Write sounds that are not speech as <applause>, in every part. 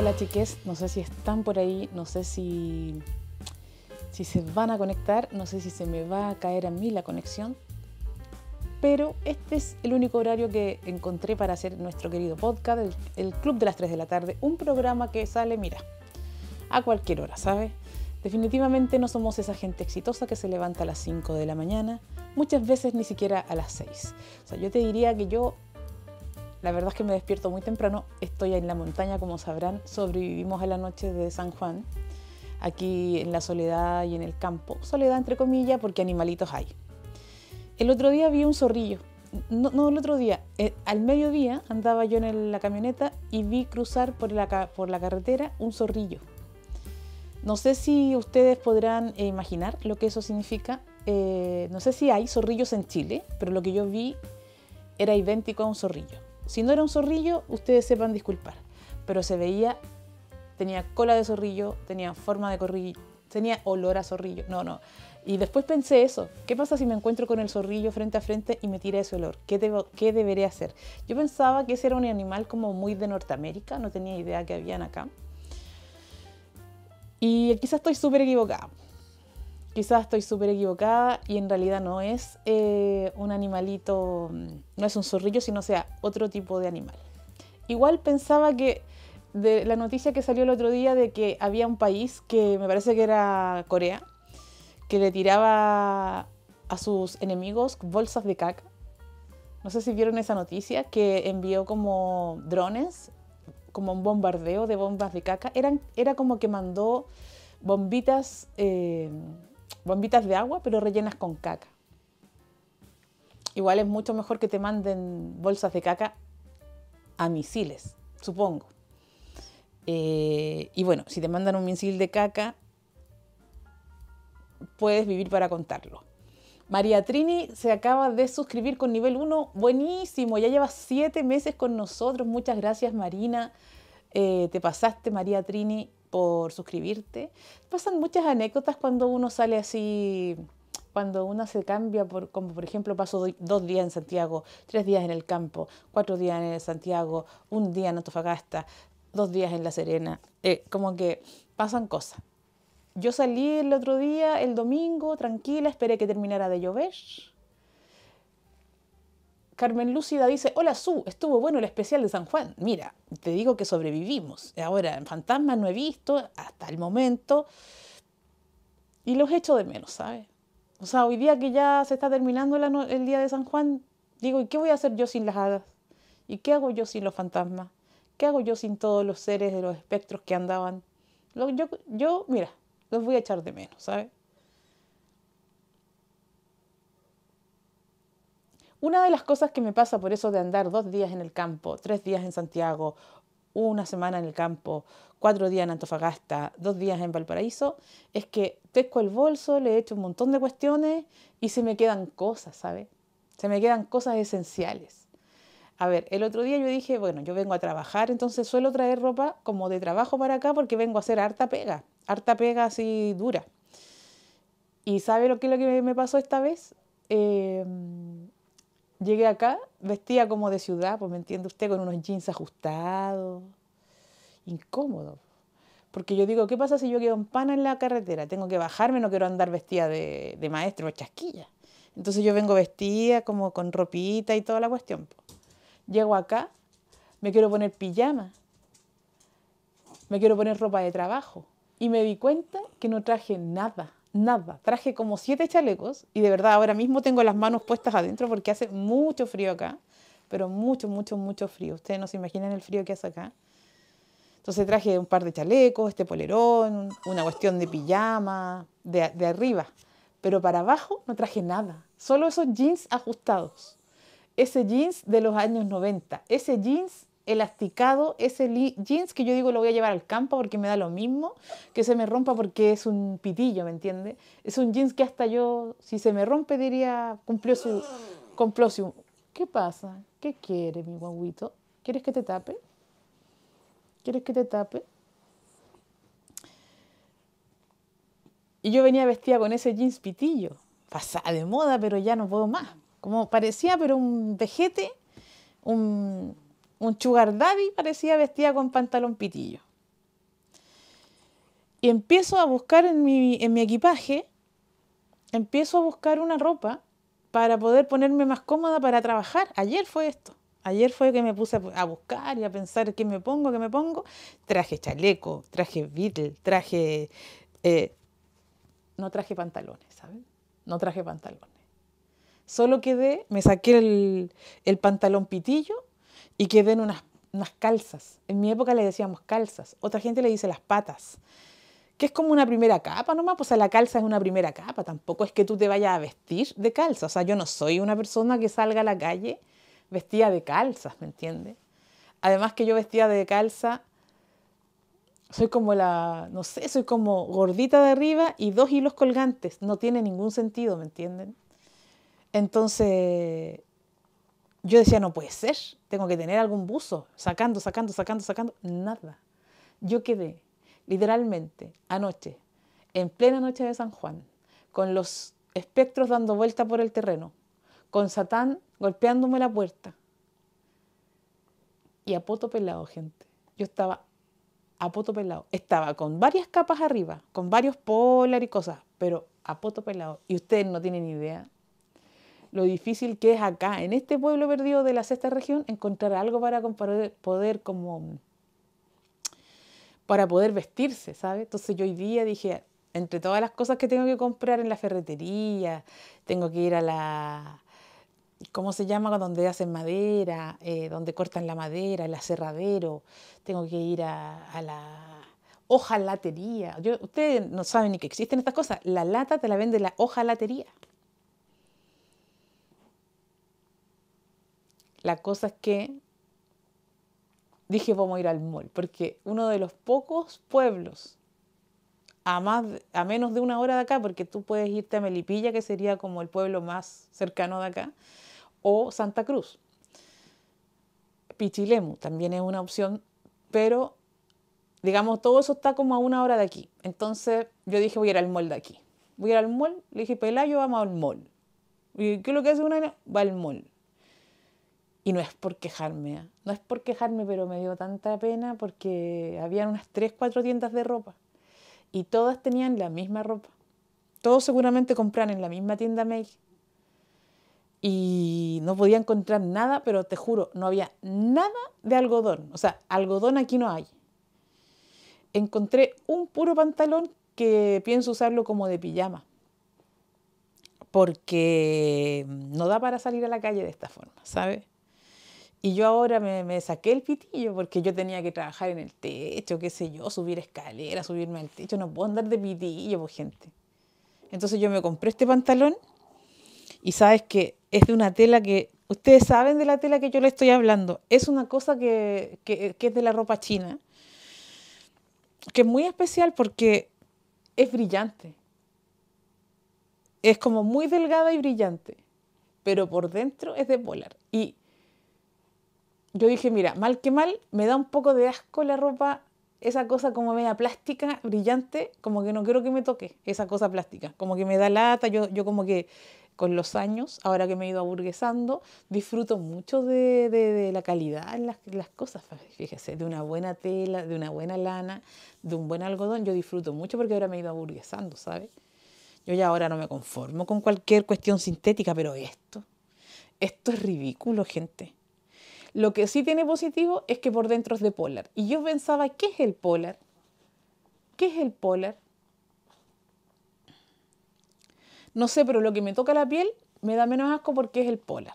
Hola chiques, no sé si están por ahí, no sé si, si se van a conectar, no sé si se me va a caer a mí la conexión, pero este es el único horario que encontré para hacer nuestro querido podcast, el, el Club de las 3 de la tarde, un programa que sale, mira, a cualquier hora, ¿sabes? Definitivamente no somos esa gente exitosa que se levanta a las 5 de la mañana, muchas veces ni siquiera a las 6. O sea, yo te diría que yo la verdad es que me despierto muy temprano, estoy en la montaña como sabrán, sobrevivimos a la noche de San Juan, aquí en la soledad y en el campo, soledad entre comillas porque animalitos hay. El otro día vi un zorrillo, no, no el otro día, eh, al mediodía andaba yo en la camioneta y vi cruzar por la, por la carretera un zorrillo. No sé si ustedes podrán eh, imaginar lo que eso significa. Eh, no sé si hay zorrillos en Chile, pero lo que yo vi era idéntico a un zorrillo. Si no era un zorrillo, ustedes sepan disculpar. Pero se veía, tenía cola de zorrillo, tenía forma de corrillo, tenía olor a zorrillo. No, no. Y después pensé eso, ¿qué pasa si me encuentro con el zorrillo frente a frente y me tira ese olor? ¿Qué, debo, ¿Qué, deberé hacer? Yo pensaba que ese era un animal como muy de Norteamérica, no tenía idea que habían acá. Y quizás estoy súper equivocada, quizás estoy súper equivocada y en realidad no es eh, un animalito, mm, no es un zorrillo, sino sea otro tipo de animal. Igual pensaba que de la noticia que salió el otro día de que había un país que me parece que era Corea, que le tiraba a sus enemigos bolsas de caca. No sé si vieron esa noticia que envió como drones, como un bombardeo de bombas de caca. Eran, era como que mandó bombitas eh, bombitas de agua, pero rellenas con caca. Igual es mucho mejor que te manden bolsas de caca a misiles, supongo. Eh, y bueno, si te mandan un misil de caca, puedes vivir para contarlo. María Trini se acaba de suscribir con nivel 1. Buenísimo, ya llevas 7 meses con nosotros. Muchas gracias Marina. Eh, te pasaste María Trini por suscribirte. Pasan muchas anécdotas cuando uno sale así, cuando uno se cambia, por, como por ejemplo paso dos días en Santiago, tres días en el campo, cuatro días en Santiago, un día en Antofagasta, dos días en La Serena. Eh, como que pasan cosas. Yo salí el otro día, el domingo, tranquila, esperé que terminara de llover Carmen Lúcida dice, hola Su, estuvo bueno el especial de San Juan. Mira, te digo que sobrevivimos. Ahora, en fantasmas no he visto hasta el momento. Y los echo de menos, ¿sabes? O sea, hoy día que ya se está terminando el día de San Juan, digo, ¿y qué voy a hacer yo sin las hadas? ¿Y qué hago yo sin los fantasmas? ¿Qué hago yo sin todos los seres de los espectros que andaban? Yo, yo mira, los voy a echar de menos, ¿sabes? Una de las cosas que me pasa por eso de andar dos días en el campo, tres días en Santiago, una semana en el campo, cuatro días en Antofagasta, dos días en Valparaíso, es que tezco el bolso, le echo un montón de cuestiones y se me quedan cosas, ¿sabe? Se me quedan cosas esenciales. A ver, el otro día yo dije, bueno, yo vengo a trabajar, entonces suelo traer ropa como de trabajo para acá porque vengo a hacer harta pega, harta pega así dura. ¿Y sabe lo que, lo que me pasó esta vez? Eh, Llegué acá, vestía como de ciudad, pues me entiende usted, con unos jeans ajustados, incómodo. Porque yo digo, ¿qué pasa si yo quedo en pana en la carretera? Tengo que bajarme, no quiero andar vestida de, de maestro o chasquilla. Entonces yo vengo vestida como con ropita y toda la cuestión. Llego acá, me quiero poner pijama, me quiero poner ropa de trabajo. Y me di cuenta que no traje nada nada. Traje como siete chalecos y de verdad ahora mismo tengo las manos puestas adentro porque hace mucho frío acá, pero mucho, mucho, mucho frío. Ustedes no se imaginan el frío que hace acá. Entonces traje un par de chalecos, este polerón, una cuestión de pijama, de, arriba. Pero para abajo no traje nada, solo esos jeans ajustados. Ese jeans de los años 90, ese jeans elasticado ese jeans que yo digo lo voy a llevar al campo porque me da lo mismo que se me rompa porque es un pitillo, ¿me entiende Es un jeans que hasta yo, si se me rompe, diría, cumplió su, cumplió ¿Qué pasa? ¿Qué quiere mi guaguito? ¿Quieres que te tape? ¿Quieres que te tape? Y yo venía vestida con ese jeans pitillo, pasada de moda, pero ya no puedo más. Como parecía, pero un vejete, un un chugar daddy parecía vestida con pantalón pitillo. Y empiezo a buscar en mi, en mi equipaje, empiezo a buscar una ropa para poder ponerme más cómoda para trabajar. Ayer fue esto. Ayer fue que me puse a buscar y a pensar qué me pongo, qué me pongo. Traje chaleco, traje beetle, traje... Eh, no traje pantalones, ¿sabes? No traje pantalones. Solo quedé, me saqué el, el pantalón pitillo y que den unas, calzas. En mi época le decíamos calzas, otra gente le dice las patas, que es como una primera capa nomás, pues o sea, la calza es una primera capa, tampoco es que tú te vayas a vestir de calza, o sea, yo no soy una persona que salga a la calle vestida de calzas, ¿me entiendes? Además que yo vestida de calza, soy como la, no sé, soy como gordita de arriba y dos hilos colgantes, no tiene ningún sentido, ¿me entienden? Entonces, yo decía, no puede ser, tengo que tener algún buzo, sacando, sacando, sacando, sacando, nada. Yo quedé literalmente anoche, en plena noche de San Juan, con los espectros dando vuelta por el terreno, con Satán golpeándome la puerta. Y a poto pelado, gente. Yo estaba a poto pelado. Estaba con varias capas arriba, con varios polar y cosas, pero a poto pelado. Y ustedes no tienen idea lo difícil que es acá, en este pueblo perdido de la sexta región, encontrar algo para poder como para poder vestirse, ¿sabes? Entonces yo hoy día dije, entre todas las cosas que tengo que comprar en la ferretería, tengo que ir a la, ¿cómo se llama? Donde hacen madera, eh, donde cortan la madera, el aserradero, tengo que ir a, la hojalatería. Yo, ustedes no saben ni que existen estas cosas. La lata te la vende la hojalatería. La cosa es que dije, vamos a ir al mall, porque uno de los pocos pueblos a, a menos de una hora de acá, porque tú puedes irte a Melipilla, que sería como el pueblo más cercano de acá, o Santa Cruz. Pichilemu también es una opción, pero digamos, todo eso está como a una hora de aquí. Entonces yo dije, voy a ir al mall de aquí. Voy a ir al mall, le dije, Pelayo, vamos al mall. ¿Y qué es lo que hace una? Va al mall. Y no es por quejarme, ¿eh? no es por quejarme, pero me dio tanta pena porque habían unas 3, 4 tiendas de ropa y todas tenían la misma ropa. Todos seguramente compran en la misma tienda mail Y no podía encontrar nada, pero te juro, no había nada de algodón. O sea, algodón aquí no hay. Encontré un puro pantalón que pienso usarlo como de pijama. Porque no da para salir a la calle de esta forma, ¿sabes? Y yo ahora me, saqué el pitillo porque yo tenía que trabajar en el techo, qué sé yo, subir escaleras, subirme al techo, no puedo andar de pitillo, pues gente. Entonces yo me compré este pantalón y sabes que es de una tela que, ustedes saben de la tela que yo le estoy hablando, es una cosa que, que es de la ropa china, que es muy especial porque es brillante. Es como muy delgada y brillante, pero por dentro es de polar. Y yo dije, mira, mal que mal, me da un poco de asco la ropa, esa cosa como media plástica, brillante, como que no quiero que me toque esa cosa plástica, como que me da lata, yo, yo como que con los años, ahora que me he ido aburguesando, disfruto mucho de, la calidad en las, las, cosas, pues, fíjese, de una buena tela, de una buena lana, de un buen algodón, yo disfruto mucho porque ahora me he ido aburguesando, ¿sabe? Yo ya ahora no me conformo con cualquier cuestión sintética, pero esto, esto es ridículo, gente. Lo que sí tiene positivo es que por dentro es de polar. Y yo pensaba, ¿qué es el polar? ¿Qué es el polar? No sé, pero lo que me toca la piel me da menos asco porque es el polar.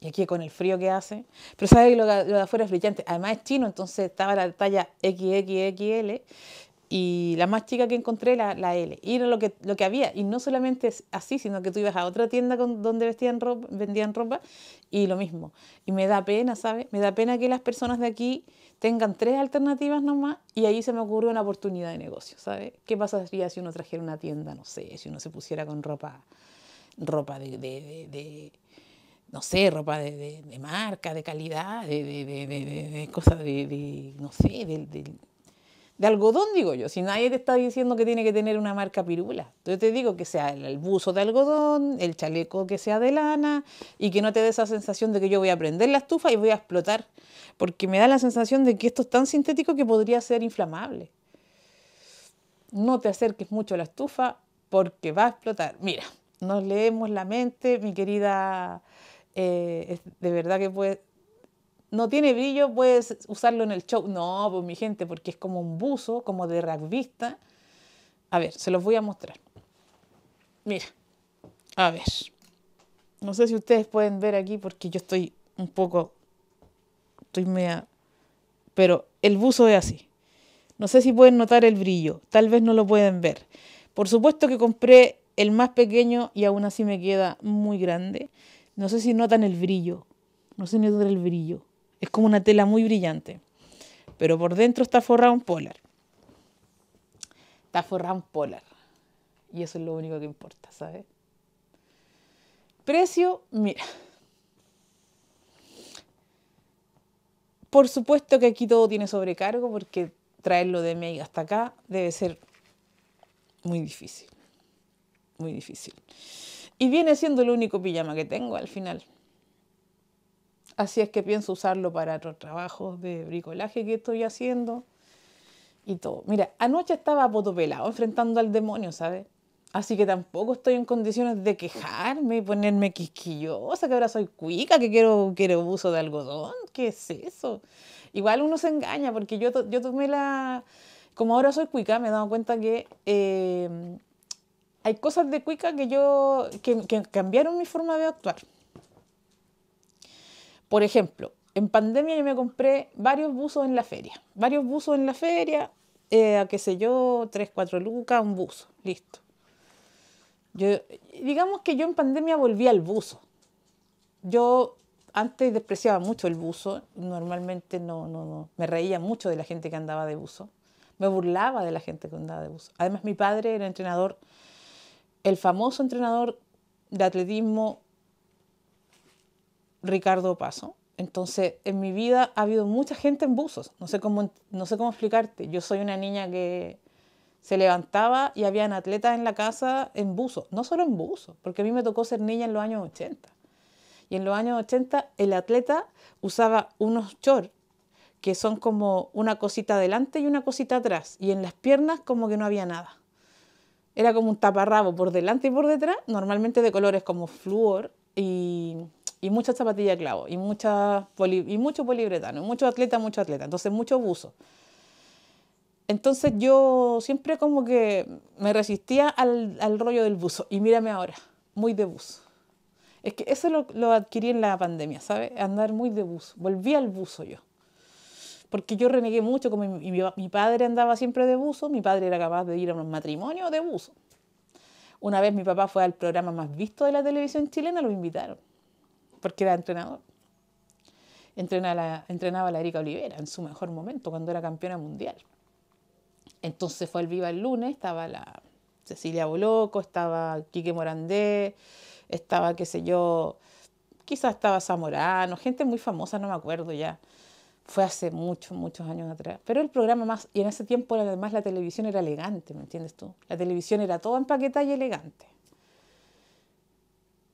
Y aquí con el frío que hace. Pero sabes que lo, de afuera es brillante. Además es chino, entonces estaba la talla XXXL. Y la más chica que encontré, la, la L. Y era lo que, lo que había. Y no solamente así, sino que tú ibas a otra tienda donde vestían ropa, vendían ropa y lo mismo. Y me da pena, ¿sabes? Me da pena que las personas de aquí tengan tres alternativas nomás y ahí se me ocurrió una oportunidad de negocio, ¿sabes? ¿Qué pasaría si uno trajera una tienda, no sé, si uno se pusiera con ropa, ropa de, de, de, no sé, ropa de, de, marca, de calidad, de, de cosas de, no sé, de de algodón, digo yo. Si nadie te está diciendo que tiene que tener una marca pirula. Entonces te digo que sea el, buzo de algodón, el chaleco que sea de lana y que no te dé esa sensación de que yo voy a prender la estufa y voy a explotar. Porque me da la sensación de que esto es tan sintético que podría ser inflamable. No te acerques mucho a la estufa porque va a explotar. Mira, nos leemos la mente, mi querida. Eh, de verdad que puede no tiene brillo, puedes usarlo en el show. No, pues mi gente, porque es como un buzo, como de vista. A ver, se los voy a mostrar. Mira, a ver. No sé si ustedes pueden ver aquí porque yo estoy un poco... Estoy media... Pero el buzo es así. No sé si pueden notar el brillo. Tal vez no lo pueden ver. Por supuesto que compré el más pequeño y aún así me queda muy grande. No sé si notan el brillo. No sé si dónde el brillo. Es como una tela muy brillante, pero por dentro está forrado un polar. Está forrado un polar. Y eso es lo único que importa, ¿sabes? Precio, mira. Por supuesto que aquí todo tiene sobrecargo porque traerlo de Mega hasta acá debe ser muy difícil. Muy difícil. Y viene siendo el único pijama que tengo al final. Así es que pienso usarlo para otros trabajos de bricolaje que estoy haciendo y todo. Mira, anoche estaba potopelado enfrentando al demonio, ¿sabes? Así que tampoco estoy en condiciones de quejarme y ponerme quisquillosa, que ahora soy cuica, que quiero, quiero uso de algodón. ¿Qué es eso? Igual uno se engaña, porque yo, yo tomé la... Como ahora soy cuica, me he dado cuenta que eh, hay cosas de cuica que yo... que cambiaron mi forma de actuar. Por ejemplo, en pandemia yo me compré varios buzos en la feria. Varios buzos en la feria, a eh, qué sé yo, 3, 4 lucas, un buzo, listo. Yo, digamos que yo en pandemia volví al buzo. Yo antes despreciaba mucho el buzo, normalmente no, no, no, me reía mucho de la gente que andaba de buzo, me burlaba de la gente que andaba de buzo. Además mi padre era entrenador, el famoso entrenador de atletismo Ricardo Paso. Entonces, en mi vida ha habido mucha gente en buzos. No sé cómo, no sé cómo explicarte. Yo soy una niña que se levantaba y habían atletas en la casa en buzos. No solo en buzos, porque a mí me tocó ser niña en los años 80. Y en los años 80 el atleta usaba unos shorts que son como una cosita adelante y una cosita atrás. Y en las piernas como que no había nada. Era como un taparrabo por delante y por detrás, normalmente de colores como flúor y y muchas zapatillas clavo, y, muchos y mucho polibretano, mucho atleta, mucho atleta, entonces mucho buzo. Entonces yo siempre como que me resistía al, rollo del buzo, y mírame ahora, muy de buzo. Es que eso lo, adquirí en la pandemia, ¿sabes? Andar muy de buzo, volví al buzo yo porque yo renegué mucho, como mi, padre andaba siempre de buzo, mi padre era capaz de ir a unos matrimonios de buzo. Una vez mi papá fue al programa más visto de la televisión chilena, lo invitaron porque era entrenador. Entrenaba, entrenaba a la Erika Olivera en su mejor momento, cuando era campeona mundial. Entonces fue al Viva el lunes, estaba la Cecilia Boloco, estaba Quique Morandé, estaba, qué sé yo, quizás estaba Zamorano, gente muy famosa, no me acuerdo ya. Fue hace muchos, muchos años atrás. Pero el programa más, y en ese tiempo además la televisión era elegante, ¿me entiendes tú? La televisión era toda empaquetada y elegante.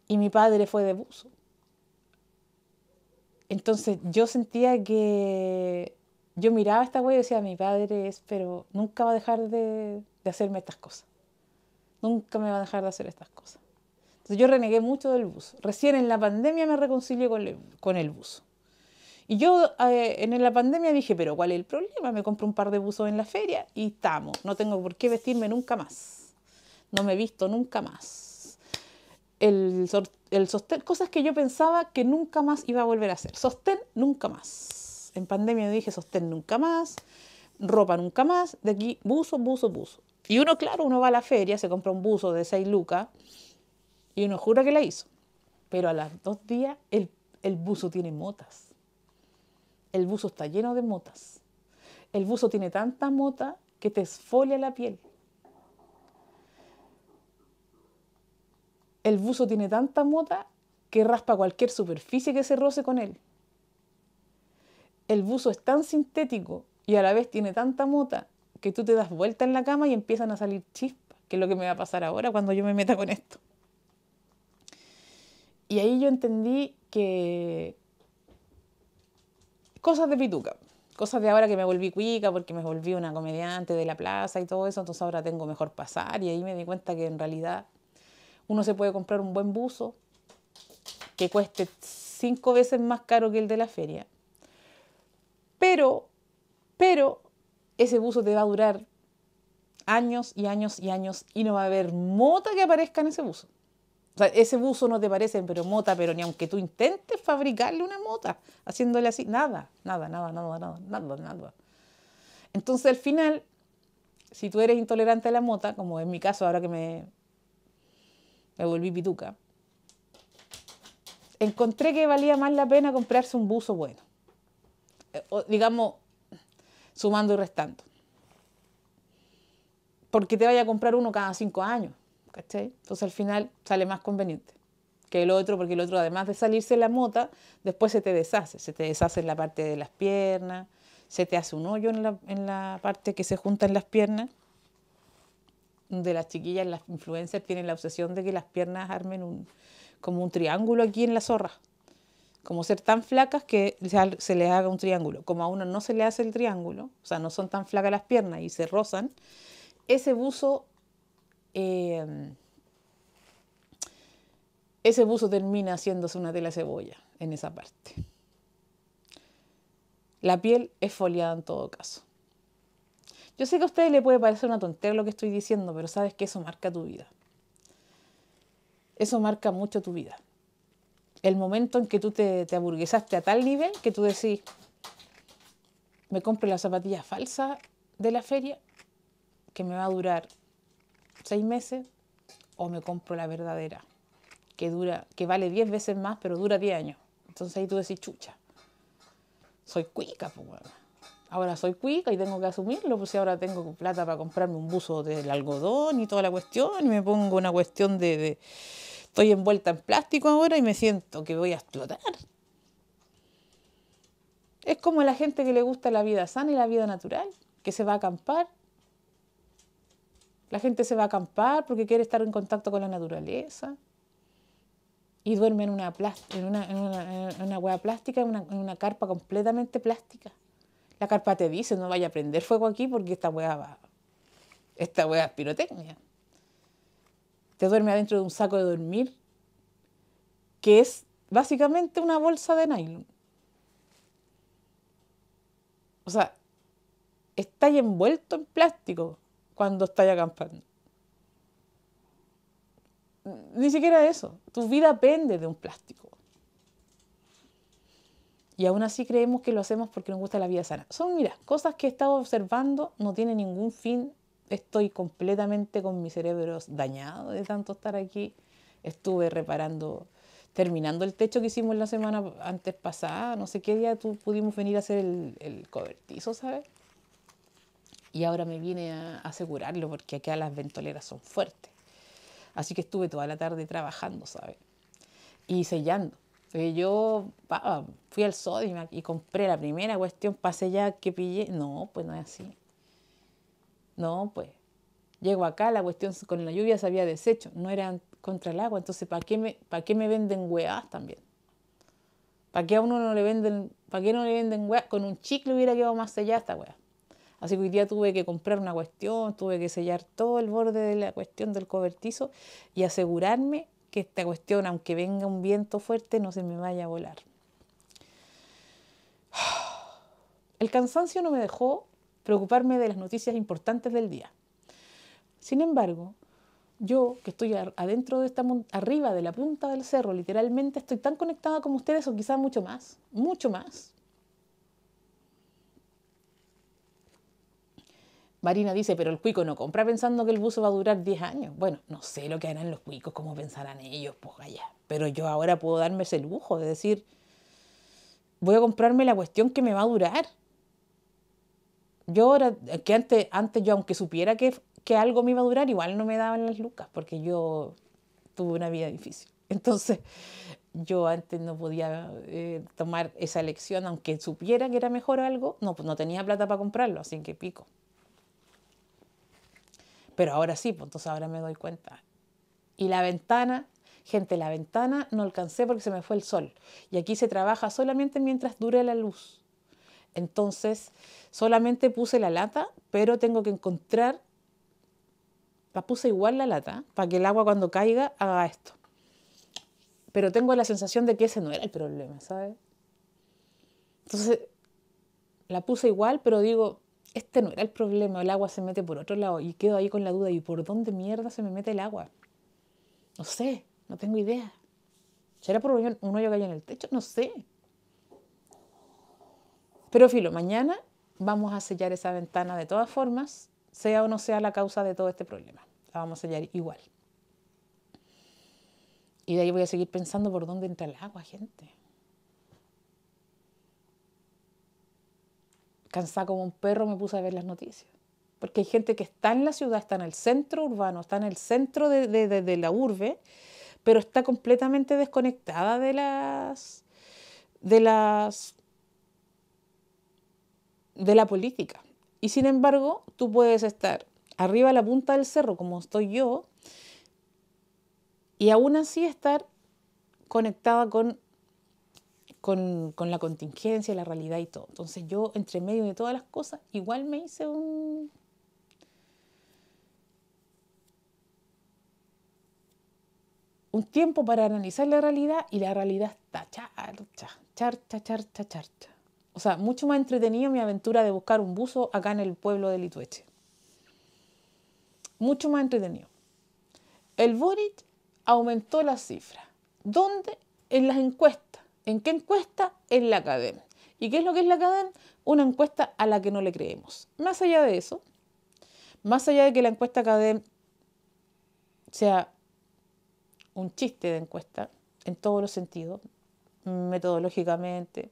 Y mi padre fue de buzo. Entonces yo sentía que yo miraba a esta güey y decía, mi padre es, pero nunca va a dejar de, hacerme estas cosas. Nunca me va a dejar de hacer estas cosas. Entonces yo renegué mucho del buzo. Recién en la pandemia me reconcilié con el, con buzo. Y yo eh, en la pandemia dije, pero ¿cuál es el problema? Me compro un par de buzos en la feria y estamos. No tengo por qué vestirme nunca más. No me he visto nunca más el, el sostén, cosas que yo pensaba que nunca más iba a volver a hacer. Sostén nunca más. En pandemia dije sostén nunca más, ropa nunca más, de aquí buzo, buzo, buzo. Y uno, claro, uno va a la feria, se compra un buzo de 6 lucas y uno jura que la hizo. Pero a las dos días el, el buzo tiene motas. El buzo está lleno de motas. El buzo tiene tanta mota que te esfolia la piel. El buzo tiene tanta mota que raspa cualquier superficie que se roce con él. El buzo es tan sintético y a la vez tiene tanta mota que tú te das vuelta en la cama y empiezan a salir chispas, que es lo que me va a pasar ahora cuando yo me meta con esto. Y ahí yo entendí que cosas de pituca, cosas de ahora que me volví cuica porque me volví una comediante de la plaza y todo eso, entonces ahora tengo mejor pasar y ahí me di cuenta que en realidad uno se puede comprar un buen buzo que cueste cinco veces más caro que el de la feria. Pero, pero ese buzo te va a durar años y años y años y no va a haber mota que aparezca en ese buzo. O sea, ese buzo no te parece, pero mota, pero ni aunque tú intentes fabricarle una mota, haciéndole así, nada, nada, nada, nada, nada, nada, nada. Entonces al final, si tú eres intolerante a la mota, como en mi caso ahora que me, me volví pituca, encontré que valía más la pena comprarse un buzo bueno. Eh, digamos, sumando y restando. Porque te vaya a comprar uno cada cinco años, Entonces al final sale más conveniente que el otro, porque el otro además de salirse la mota, después se te deshace, se te deshace en la parte de las piernas, se te hace un hoyo en la, en la parte que se junta en las piernas de las chiquillas, las influencers, tienen la obsesión de que las piernas armen un, como un triángulo aquí en la zorra. Como ser tan flacas que se les haga un triángulo. Como a uno no se le hace el triángulo, o sea, no son tan flacas las piernas y se rozan, ese buzo, em, ese buzo termina haciéndose una tela cebolla en esa parte. La piel es foliada en todo caso. Yo sé que a ustedes les puede parecer una tontería lo que estoy diciendo, pero sabes que eso marca tu vida. Eso marca mucho tu vida. El momento en que tú te, te aburguesaste a tal nivel que tú decís, me compro la zapatilla falsa de la feria, que me va a durar seis meses, o me compro la verdadera, que, dura, que vale diez veces más, pero dura diez años. Entonces ahí tú decís, chucha, soy cuica, pues ahora soy cuica y tengo que asumirlo, pues si ahora tengo plata para comprarme un buzo del algodón y toda la cuestión, y me pongo una cuestión de, Estoy envuelta en plástico ahora y me siento que voy a explotar. Es como la gente que le gusta la vida sana y la vida natural, que se va a acampar. La gente se va a acampar porque quiere estar en contacto con la naturaleza y duerme en una, en hueá plástica, en una carpa completamente plástica. La carpa te dice, no vaya a prender fuego aquí porque esta hueá esta hueá es pirotecnia. Te duerme adentro de un saco de dormir, que es básicamente una bolsa de nylon. O sea, estáis envuelto en plástico cuando estás acampando. Ni siquiera eso. Tu vida pende de un plástico. Y aún así creemos que lo hacemos porque nos gusta la vida sana. Son, mira, cosas que he estado observando, no tiene ningún fin. Estoy completamente con mi cerebro dañado de tanto estar aquí. Estuve reparando, terminando el techo que hicimos la semana antes pasada. No sé qué día tú pudimos venir a hacer el, el cobertizo, ¿sabes? Y ahora me vine a asegurarlo porque acá las ventoleras son fuertes. Así que estuve toda la tarde trabajando, ¿sabes? Y sellando entonces yo fui al sódio y compré la primera cuestión, pase ya que pillé. No, pues no es así. No, pues. Llego acá, la cuestión con la lluvia se había deshecho, no era contra el agua. Entonces, ¿para qué me, qué me venden huevas también? ¿Para qué a uno no le venden, para qué no le venden Con un chicle hubiera quedado más sellada esta hueva Así que hoy día tuve que comprar una cuestión, tuve que sellar todo el borde de la cuestión del cobertizo y asegurarme que esta cuestión, aunque venga un viento fuerte, no se me vaya a volar. <sighs> El cansancio no me dejó preocuparme de las noticias importantes del día. Sin embargo, yo que estoy adentro de esta arriba de la punta del cerro, literalmente estoy tan conectada como ustedes o quizás mucho más, mucho más, Marina dice, pero el cuico no compra pensando que el buzo va a durar 10 años. Bueno, no sé lo que harán los cuicos, cómo pensarán ellos, pues allá. Pero yo ahora puedo darme ese lujo de decir, voy a comprarme la cuestión que me va a durar. Yo ahora, eh, que antes, antes yo aunque supiera que, que algo me iba a durar, igual no me daban las lucas, porque yo tuve una vida difícil. <laughs> Entonces, yo antes no podía eh, tomar esa elección, aunque supiera que era mejor algo, no, no tenía plata para comprarlo, así que pico. Pero ahora sí, pues entonces ahora me doy cuenta. Y la ventana, gente, la ventana no alcancé porque se me fue el sol. Y aquí se trabaja solamente mientras dure la luz. Entonces, solamente puse la lata, pero tengo que encontrar, la puse igual la lata, para que el agua cuando caiga haga esto. Pero tengo la sensación de que ese no era el problema, ¿sabes? Entonces, la puse igual, pero digo, este no era el problema, el agua se mete por otro lado y quedo ahí con la duda, ¿y por dónde mierda se me mete el agua? No sé, no tengo idea. ¿Será por un hoyo que hay en el techo? No sé. Pero filo, mañana vamos a sellar esa ventana de todas formas, sea o no sea la causa de todo este problema. La vamos a sellar igual. Y de ahí voy a seguir pensando por dónde entra el agua, gente. cansada como un perro, me puse a ver las noticias. Porque hay gente que está en la ciudad, está en el centro urbano, está en el centro de, la urbe, pero está completamente desconectada de las. de las. de la política. Y sin embargo, tú puedes estar arriba a la punta del cerro, como estoy yo, y aún así estar conectada con con, la contingencia, la realidad y todo. Entonces yo, entre medio de todas las cosas, igual me hice un... un tiempo para analizar la realidad y la realidad está charcha, charcha, charcha, charcha. O sea, mucho más entretenido mi aventura de buscar un buzo acá en el pueblo de Litueche. Mucho más entretenido. El Boric aumentó la cifra. ¿Dónde? En las encuestas. ¿En qué encuesta? En la cadena. ¿Y qué es lo que es la cadena? Una encuesta a la que no le creemos. Más allá de eso, más allá de que la encuesta cadena sea un chiste de encuesta, en todos los sentidos, metodológicamente,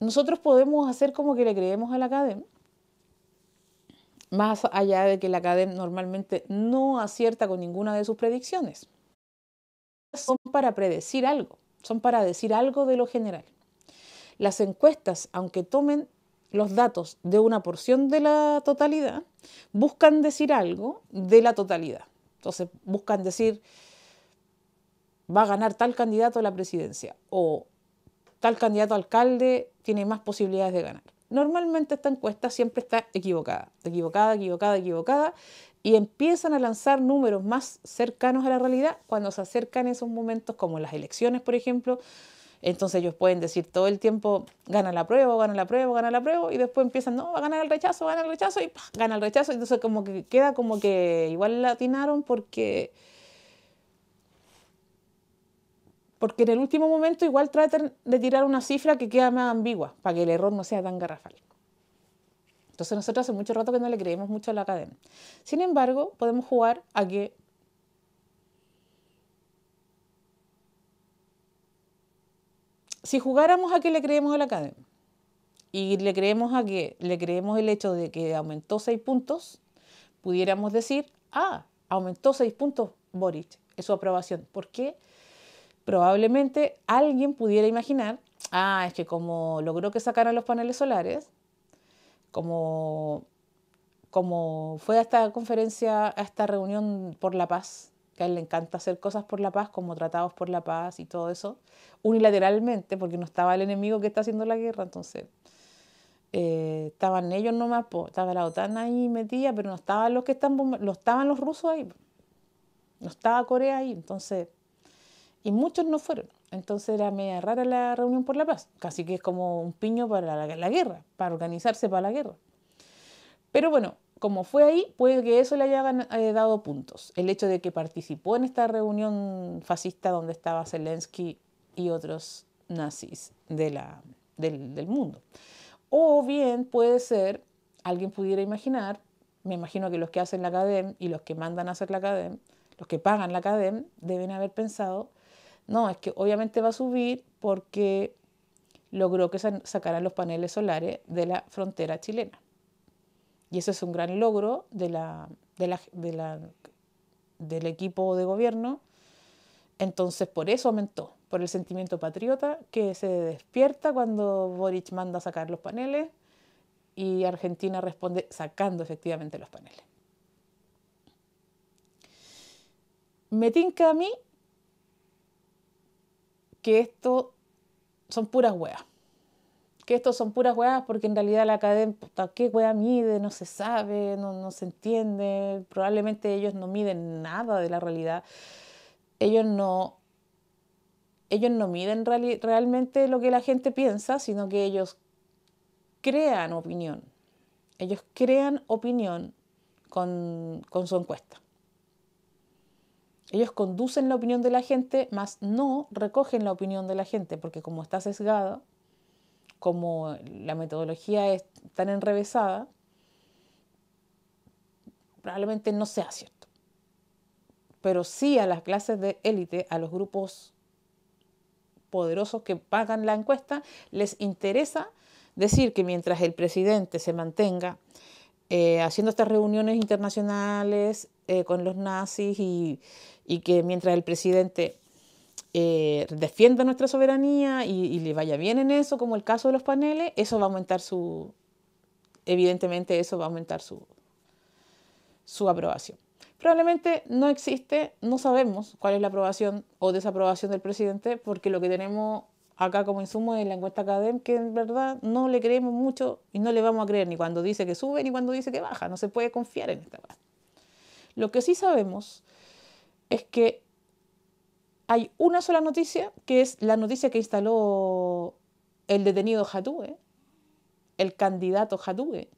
nosotros podemos hacer como que le creemos a la cadena. más allá de que la cadena normalmente no acierta con ninguna de sus predicciones son para predecir algo, son para decir algo de lo general. Las encuestas, aunque tomen los datos de una porción de la totalidad, buscan decir algo de la totalidad. Entonces, buscan decir, va a ganar tal candidato a la presidencia o tal candidato alcalde tiene más posibilidades de ganar. Normalmente esta encuesta siempre está equivocada, equivocada, equivocada, equivocada, y empiezan a lanzar números más cercanos a la realidad cuando se acercan esos momentos como las elecciones, por ejemplo. Entonces ellos pueden decir todo el tiempo, gana la prueba, gana la prueba, gana la prueba, y después empiezan, no, va a ganar el rechazo, gana el rechazo, y gana el rechazo. Entonces como que queda como que igual latinaron porque... Porque en el último momento igual tratan de tirar una cifra que queda más ambigua, para que el error no sea tan garrafal. Entonces nosotros hace mucho rato que no le creemos mucho a la cadena. Sin embargo, podemos jugar a que si jugáramos a que le creemos a la cadena y le creemos a que le creemos el hecho de que aumentó seis puntos, pudiéramos decir, ah, aumentó seis puntos Boric, en su aprobación. ¿Por qué? Probablemente alguien pudiera imaginar, ah, es que como logró que sacaran los paneles solares, como, como fue a esta conferencia, a esta reunión por la paz, que a él le encanta hacer cosas por la paz, como tratados por la paz y todo eso, unilateralmente, porque no estaba el enemigo que está haciendo la guerra, entonces eh, estaban ellos nomás, estaba la OTAN ahí metida, pero no estaban los que están no estaban los rusos ahí, no estaba Corea ahí, entonces, y muchos no fueron. Entonces era media rara la reunión por la paz, casi que es como un piño para la, guerra, para organizarse para la guerra. Pero bueno, como fue ahí, puede que eso le haya eh, dado puntos. El hecho de que participó en esta reunión fascista donde estaba Zelensky y otros nazis de la, del, mundo. O bien puede ser, alguien pudiera imaginar, me imagino que los que hacen la cadena y los que mandan a hacer la cadena los que pagan la cadena deben haber pensado no, es que obviamente va a subir porque logró que sacaran los paneles solares de la frontera chilena. Y eso es un gran logro del equipo de gobierno. Entonces, por eso aumentó, por el sentimiento patriota que se despierta cuando Boric manda a sacar los paneles y Argentina responde sacando efectivamente los paneles. Me tinca a mí que esto son puras huevas. Que esto son puras huevas porque en realidad la academia, ¿qué hueá mide? No se sabe, no, se entiende. Probablemente ellos no miden nada de la realidad. Ellos no, ellos no miden realmente lo que la gente piensa, sino que ellos crean opinión. Ellos crean opinión con su encuesta. Ellos conducen la opinión de la gente, más no recogen la opinión de la gente, porque como está sesgada, como la metodología es tan enrevesada, probablemente no sea cierto. Pero sí a las clases de élite, a los grupos poderosos que pagan la encuesta, les interesa decir que mientras el presidente se mantenga eh, haciendo estas reuniones internacionales eh, con los nazis y y que mientras el presidente eh, defienda nuestra soberanía y, le vaya bien en eso, como el caso de los paneles, eso va a aumentar su, evidentemente eso va a aumentar su, su aprobación. Probablemente no existe, no sabemos cuál es la aprobación o desaprobación del presidente, porque lo que tenemos acá como insumo es la encuesta Cadem, que en verdad no le creemos mucho y no le vamos a creer ni cuando dice que sube ni cuando dice que baja, no se puede confiar en esta. Lo que sí sabemos es que hay una sola noticia, que es la noticia que instaló el detenido Jatúe, el candidato Jatúe,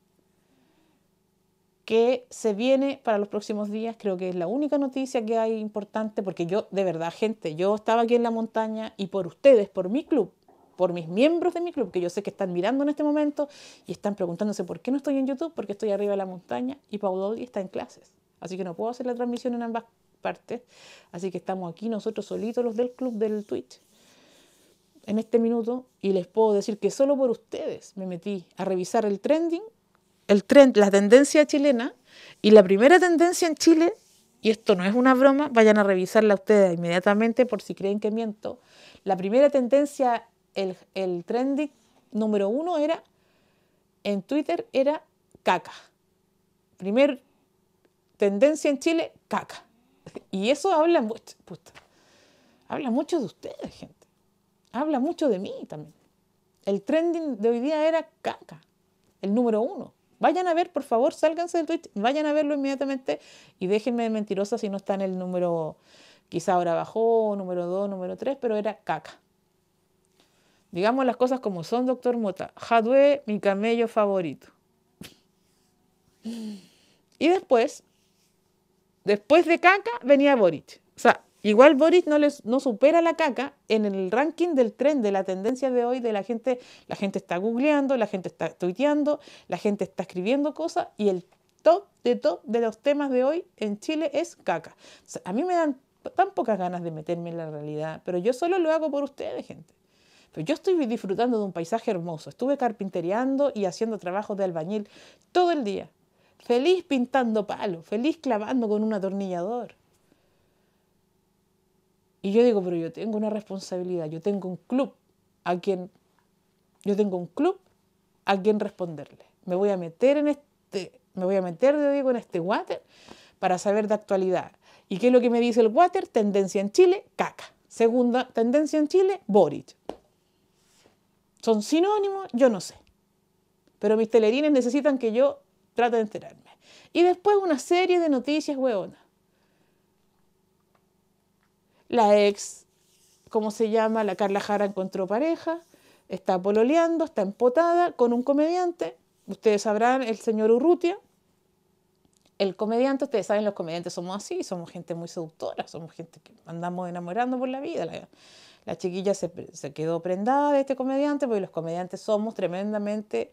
que se viene para los próximos días, creo que es la única noticia que hay importante, porque yo, de verdad, gente, yo estaba aquí en la montaña y por ustedes, por mi club, por mis miembros de mi club, que yo sé que están mirando en este momento y están preguntándose por qué no estoy en YouTube, porque estoy arriba de la montaña y Dodi está en clases. Así que no puedo hacer la transmisión en ambas partes. Así que estamos aquí nosotros solitos los del club del Twitch en este minuto y les puedo decir que solo por ustedes me metí a revisar el trending, el la tendencia chilena y la primera tendencia en Chile, y esto no es una broma, vayan a revisarla ustedes inmediatamente por si creen que miento, la primera tendencia, el, el trending número uno era, en Twitter era caca. Primer tendencia en Chile, caca. <laughs> Y eso habla, puta, habla mucho de ustedes, gente. Habla mucho de mí también. El trending de hoy día era caca, el número uno. Vayan a ver, por favor, sálganse del Twitch, vayan a verlo inmediatamente y déjenme mentirosa si no está en el número, quizá ahora bajó, número dos, número tres, pero era caca. Digamos las cosas como son, doctor Mota. Jadwe, mi camello favorito. Y después Después de Caca venía Boric. O sea, igual Boric no, les, no supera la Caca en el ranking del tren, de la tendencia de hoy, de la gente, la gente está googleando, la gente está tuiteando, la gente está escribiendo cosas y el top de top de los temas de hoy en Chile es Caca. a mí me dan tan pocas ganas de meterme en la realidad, pero yo solo lo hago por ustedes, gente. Pero yo estoy disfrutando de un paisaje hermoso. Estuve carpintereando y haciendo trabajo de albañil todo el día feliz pintando palos, feliz clavando con un atornillador. Y yo digo, pero yo tengo una responsabilidad, yo tengo un club a quien, yo tengo un club a quien responderle. Me voy a meter en este, me voy a meter, en este water para saber de actualidad. ¿Y qué es lo que me dice el water? Tendencia en Chile, caca. Segunda tendencia en Chile, Boric. ¿Son sinónimos? Yo no sé. Pero mis telerines necesitan que yo Trata de enterarme. Y después una serie de noticias hueonas. La ex, ¿cómo se llama? La Carla Jara encontró pareja, está pololeando, está empotada con un comediante. Ustedes sabrán, el señor Urrutia. El comediante, ustedes saben, los comediantes somos así, somos gente muy seductora, somos gente que andamos enamorando por la vida. La, chiquilla se, se, quedó prendada de este comediante, porque los comediantes somos tremendamente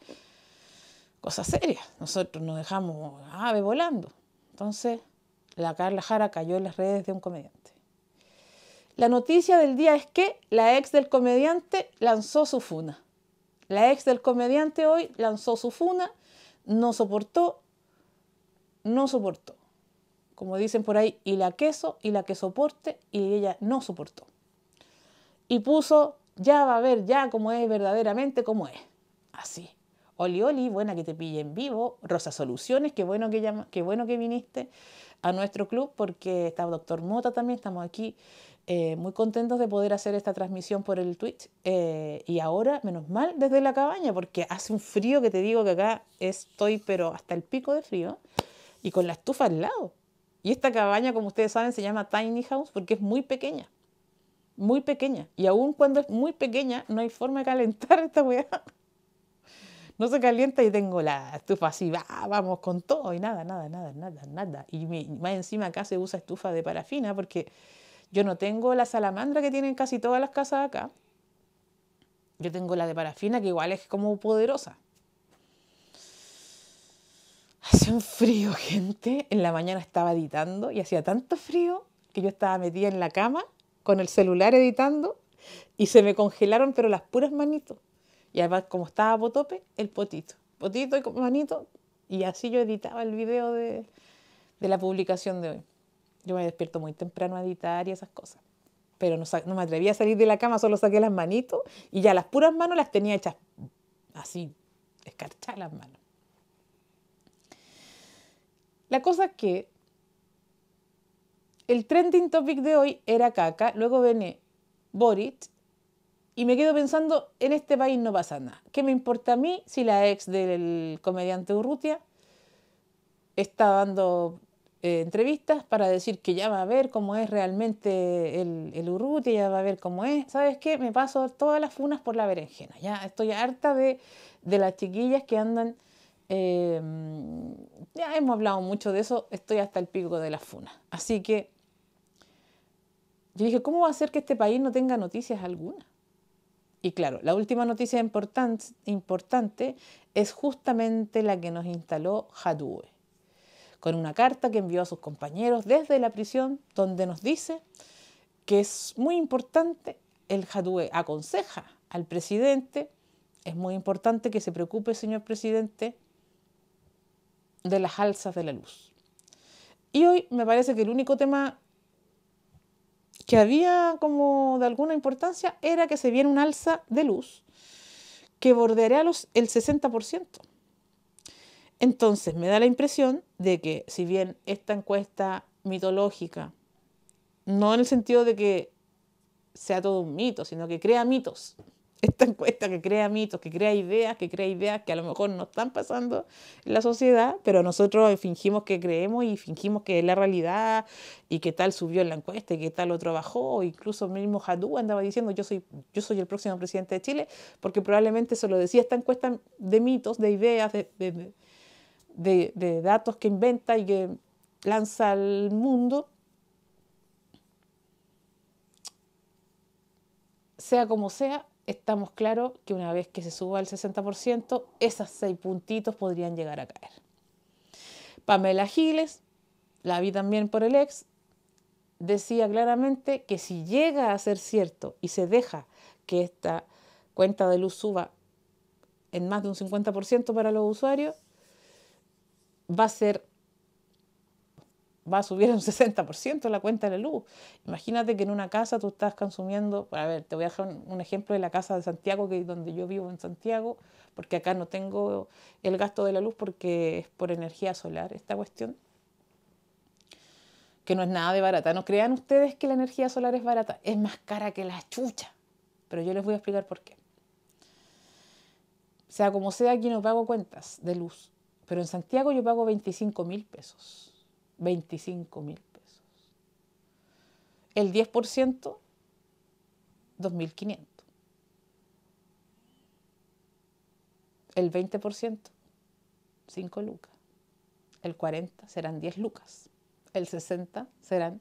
cosa seria. Nosotros nos dejamos ave volando. Entonces, la Carla Jara cayó en las redes de un comediante. La noticia del día es que la ex del comediante lanzó su funa. La ex del comediante hoy lanzó su funa, no soportó, no soportó. Como dicen por ahí, y la queso, y la que soporte, y ella no soportó. Y puso, ya va a ver ya como es verdaderamente, como es. Así. Oli Oli, buena que te pille en vivo. Rosa Soluciones, qué bueno que, qué bueno que viniste a nuestro club porque está Doctor Mota también, estamos aquí eh, muy contentos de poder hacer esta transmisión por el Twitch. Eh, y ahora, menos mal, desde la cabaña, porque hace un frío que te digo que acá estoy, pero hasta el pico de frío, y con la estufa al lado. Y esta cabaña, como ustedes saben, se llama Tiny House porque es muy pequeña. Muy pequeña. Y aún cuando es muy pequeña, no hay forma de calentar <laughs> esta weá no se calienta y tengo la estufa así, va, vamos con todo y nada, nada, nada, nada, nada. Y más encima acá se usa estufa de parafina porque yo no tengo la salamandra que tienen casi todas las casas acá. Yo tengo la de parafina que igual es como poderosa. Hace un frío, <laughs> gente. En la mañana estaba editando y hacía tanto frío que yo estaba metida en la cama con el celular editando y se me congelaron, pero las puras manitos. Y además, como estaba a botope, el potito. Potito y manito. Y así yo editaba el video de, la publicación de hoy. Yo me despierto muy temprano a editar y esas cosas. Pero no, me atrevía a salir de la cama, solo saqué las manitos y ya las puras manos las tenía hechas así, escarchadas las manos. La cosa es que el trending topic de hoy era caca, luego viene Boric y me quedo pensando, en este país no pasa nada. ¿Qué me importa a mí si la ex del comediante Urrutia está dando eh, entrevistas para decir que ya va a ver cómo es realmente el, Urrutia, ya va a ver cómo es. ¿Sabes qué? Me paso todas las funas por la berenjena. Ya estoy harta de, las chiquillas que andan... Eh, ya hemos hablado mucho de eso, estoy hasta el pico de las funas. Así que yo dije, ¿cómo va a ser que este país no tenga noticias algunas? Y claro, la última noticia importante es justamente la que nos instaló Jadue, con una carta que envió a sus compañeros desde la prisión, donde nos dice que es muy importante, el Jadue aconseja al presidente, es muy importante que se preocupe, señor presidente, de las alzas de la luz. Y hoy me parece que el único tema que había como de alguna importancia era que se viene un alza de luz que bordearía los, el 60%. Entonces me da la impresión de que si bien esta encuesta mitológica, no en el sentido de que sea todo un mito, sino que crea mitos, esta encuesta que crea mitos, que crea ideas, que crea ideas que a lo mejor no están pasando en la sociedad, pero nosotros fingimos que creemos y fingimos que es la realidad y que tal subió en la encuesta y que tal otro bajó. Incluso mismo Jadú andaba diciendo yo soy, yo soy el próximo presidente de Chile, porque probablemente se lo decía esta encuesta de mitos, de ideas, de datos que inventa y que lanza al mundo. Sea como sea, estamos claros que una vez que se suba al 60%, esas seis puntitos podrían llegar a caer. Pamela Giles, la vi también por el ex, decía claramente que si llega a ser cierto y se deja que esta cuenta de luz suba en más de un 50% para los usuarios, va a ser va a subir un 60% la cuenta de la luz. Imagínate que en una casa tú estás consumiendo, a ver, te voy a dejar un, ejemplo de la casa de Santiago, que es donde yo vivo en Santiago, porque acá no tengo el gasto de la luz porque es por energía solar esta cuestión, que no es nada de barata. No crean ustedes que la energía solar es barata, es más cara que la chucha, pero yo les voy a explicar por qué. O sea como sea, aquí no pago cuentas de luz, pero en Santiago yo pago 25 mil pesos 25 mil pesos. El 10%, 2.500. El 20%, 5 lucas. El 40 serán 10 lucas. El 60 serán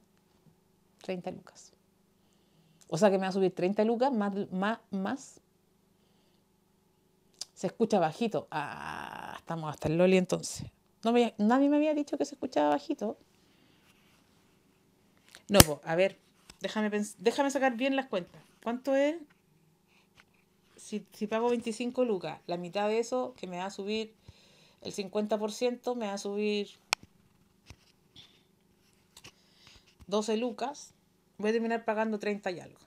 30 lucas. O sea que me va a subir 30 lucas más, más, más. Se escucha bajito. Ah, estamos hasta el Loli entonces nadie me había dicho que se escuchaba bajito. No, a ver, déjame, déjame sacar bien las cuentas. ¿Cuánto es? Si, si pago 25 lucas, la mitad de eso que me va a subir el 50%, me va a subir 12 lucas, voy a terminar pagando 30 y algo.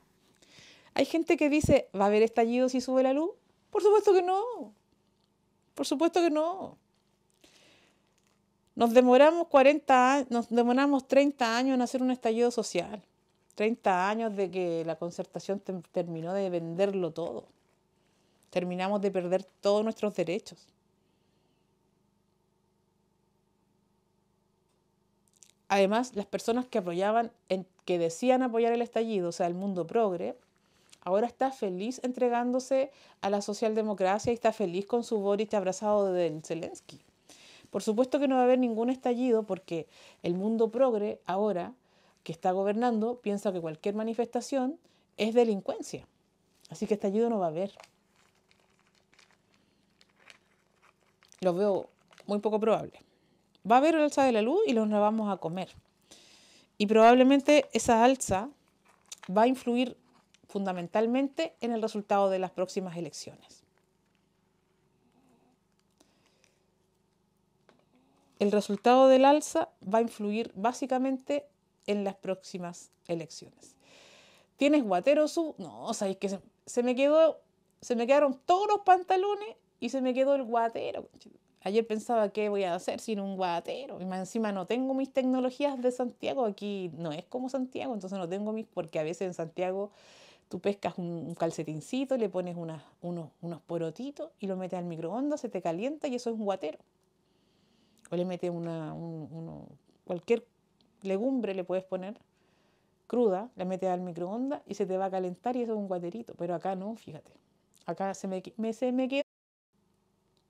Hay gente que dice, ¿va a haber estallido si sube la luz? Por supuesto que no. Por supuesto que no. Nos demoramos 40 nos demoramos 30 años en hacer un estallido social. 30 años de que la concertación terminó de venderlo todo. Terminamos de perder todos nuestros derechos. Además, las personas que apoyaban, que decían apoyar el estallido, o sea, el mundo progre, ahora está feliz entregándose a la socialdemocracia y está feliz con su Boris abrazado de Zelensky. Por supuesto que no va a haber ningún estallido porque el mundo progre ahora que está gobernando piensa que cualquier manifestación es delincuencia. Así que estallido no va a haber. Lo veo muy poco probable. Va a haber el alza de la luz y los la vamos a comer. Y probablemente esa alza va a influir fundamentalmente en el resultado de las próximas elecciones. el resultado del alza va a influir básicamente en las próximas elecciones. ¿Tienes guatero su? No, o sabéis que se, me quedó, se me quedaron todos los pantalones y se me quedó el guatero. Ayer pensaba, ¿qué voy a hacer sin un guatero? Y más encima no tengo mis tecnologías de Santiago, aquí no es como Santiago, entonces no tengo mis, porque a veces en Santiago tú pescas un, calcetincito, le pones unos, unos porotitos y lo metes al microondas, se te calienta y eso es un guatero o le metes una, cualquier legumbre le puedes poner cruda, la metes al microondas y se te va a calentar y eso es un guaterito. Pero acá no, fíjate. Acá se me, se me queda.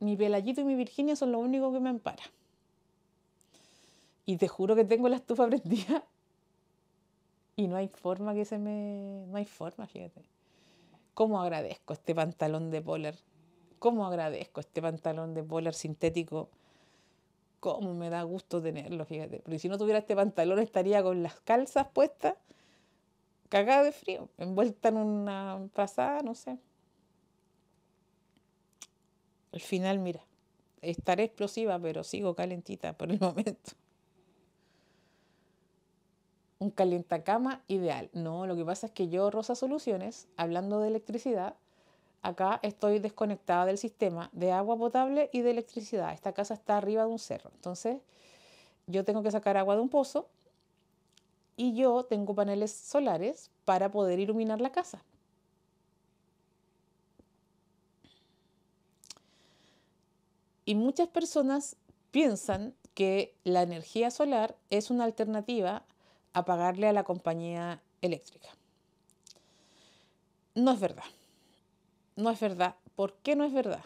Mi pelayito y mi Virginia son lo único que me ampara. Y te juro que tengo la estufa <laughs> prendida y no hay forma que se me. No hay forma, fíjate. ¿Cómo agradezco este pantalón de polar? ¿Cómo agradezco este pantalón de polar sintético cómo me da gusto tenerlo, fíjate. Porque si no tuviera este pantalón estaría con las calzas puestas, cagada de frío, envuelta en una pasada, no sé. Al final, mira, estaré explosiva, pero sigo calentita por el <laughs> momento. Un calientacama ideal. No, lo que pasa es que yo, Rosa Soluciones, hablando de electricidad, acá estoy desconectada del sistema de agua potable y de electricidad. Esta casa está arriba de un cerro. Entonces, yo tengo que sacar agua de un pozo y yo tengo paneles solares para poder iluminar la casa. Y muchas personas piensan que la energía solar es una alternativa a pagarle a la compañía eléctrica. No es verdad no es verdad. ¿Por qué no es verdad?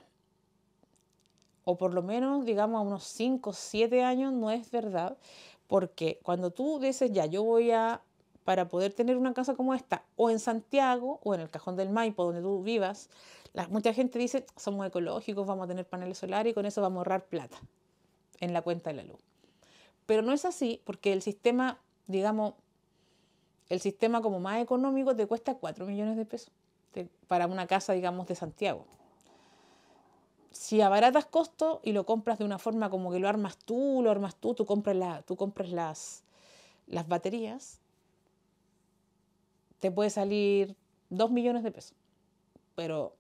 O por lo menos, digamos, a unos 5, 7 años no es verdad. Porque cuando tú dices, ya, yo voy a, para poder tener una casa como esta, o en Santiago, o en el Cajón del Maipo, donde tú vivas, mucha gente dice, somos ecológicos, vamos a tener paneles solares y con eso vamos a ahorrar plata en la cuenta de la luz. Pero no es así, porque el sistema, digamos, el sistema como más económico te cuesta 4 millones de pesos para una casa, digamos, de Santiago. Si abaratas costo y lo compras de una forma como que lo armas tú, lo armas tú, tú compras, la, tú compras las, las baterías, te puede salir dos millones de pesos. Pero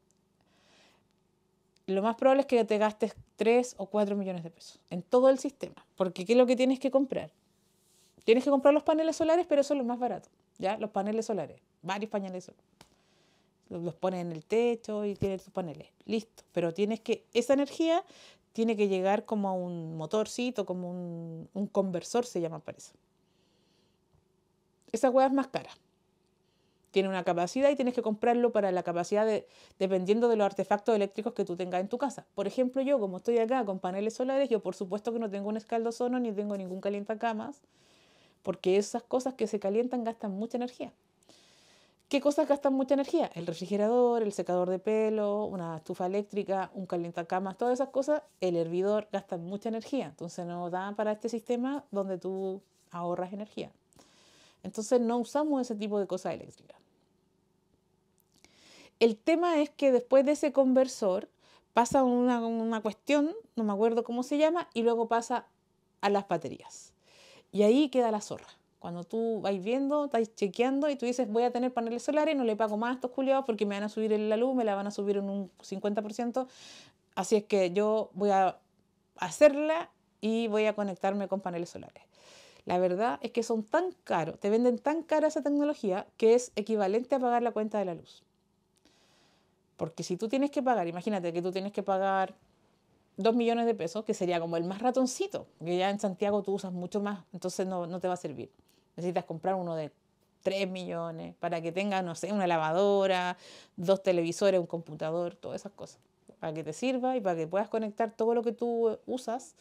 lo más probable es que te gastes tres o cuatro millones de pesos en todo el sistema. Porque ¿qué es lo que tienes que comprar? Tienes que comprar los paneles solares, pero eso es lo más barato, ¿ya? Los paneles solares, varios paneles solares los pones en el techo y tienes tus paneles, listo. Pero tienes que, esa energía tiene que llegar como a un motorcito, como un, conversor se llama para eso. Esa hueá es más cara. Tiene una capacidad y tienes que comprarlo para la capacidad de, dependiendo de los artefactos eléctricos que tú tengas en tu casa. Por ejemplo, yo como estoy acá con paneles solares, yo por supuesto que no tengo un escaldozono ni tengo ningún calientacamas, porque esas cosas que se calientan gastan mucha energía. ¿Qué cosas gastan mucha energía? El refrigerador, el secador de pelo, una estufa eléctrica, un calentacamas, todas esas cosas, el hervidor gasta mucha energía. Entonces no dan para este sistema donde tú ahorras energía. Entonces no usamos ese tipo de cosas eléctricas. El tema es que después de ese conversor pasa una, una cuestión, no me acuerdo cómo se llama, y luego pasa a las baterías. Y ahí queda la zorra. Cuando tú vais viendo, estáis chequeando y tú dices, voy a tener paneles solares, no le pago más a estos culiados porque me van a subir en la luz, me la van a subir en un 50%. Así es que yo voy a hacerla y voy a conectarme con paneles solares. La verdad es que son tan caros, te venden tan cara esa tecnología que es equivalente a pagar la cuenta de la luz. Porque si tú tienes que pagar, imagínate que tú tienes que pagar 2 millones de pesos, que sería como el más ratoncito, que ya en Santiago tú usas mucho más, entonces no, no te va a servir. Necesitas comprar uno de 3 millones para que tenga, no sé, una lavadora, dos televisores, un computador, todas esas cosas. Para que te sirva y para que puedas conectar todo lo que tú usas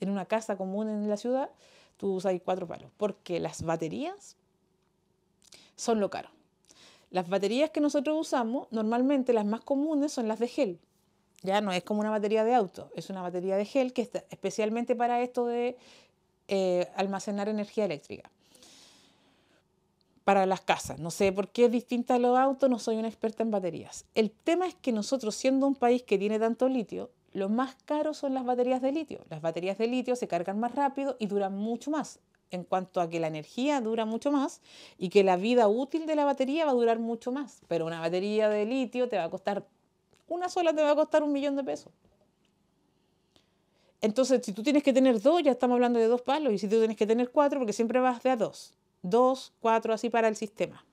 en una casa común en la ciudad, tú usas cuatro palos. Porque las baterías son lo caro. Las baterías que nosotros usamos, normalmente las más comunes son las de gel. Ya no es como una batería de auto, es una batería de gel que está especialmente para esto de eh, almacenar energía eléctrica para las casas. No sé por qué es distinta a los autos, no soy una experta en baterías. El tema es que nosotros, siendo un país que tiene tanto litio, lo más caro son las baterías de litio. Las baterías de litio se cargan más rápido y duran mucho más, en cuanto a que la energía dura mucho más y que la vida útil de la batería va a durar mucho más. Pero una batería de litio te va a costar, una sola te va a costar un millón de pesos. Entonces, si tú tienes que tener dos, ya estamos hablando de dos palos, y si tú tienes que tener cuatro, porque siempre vas de a dos dos, cuatro, así para el sistema.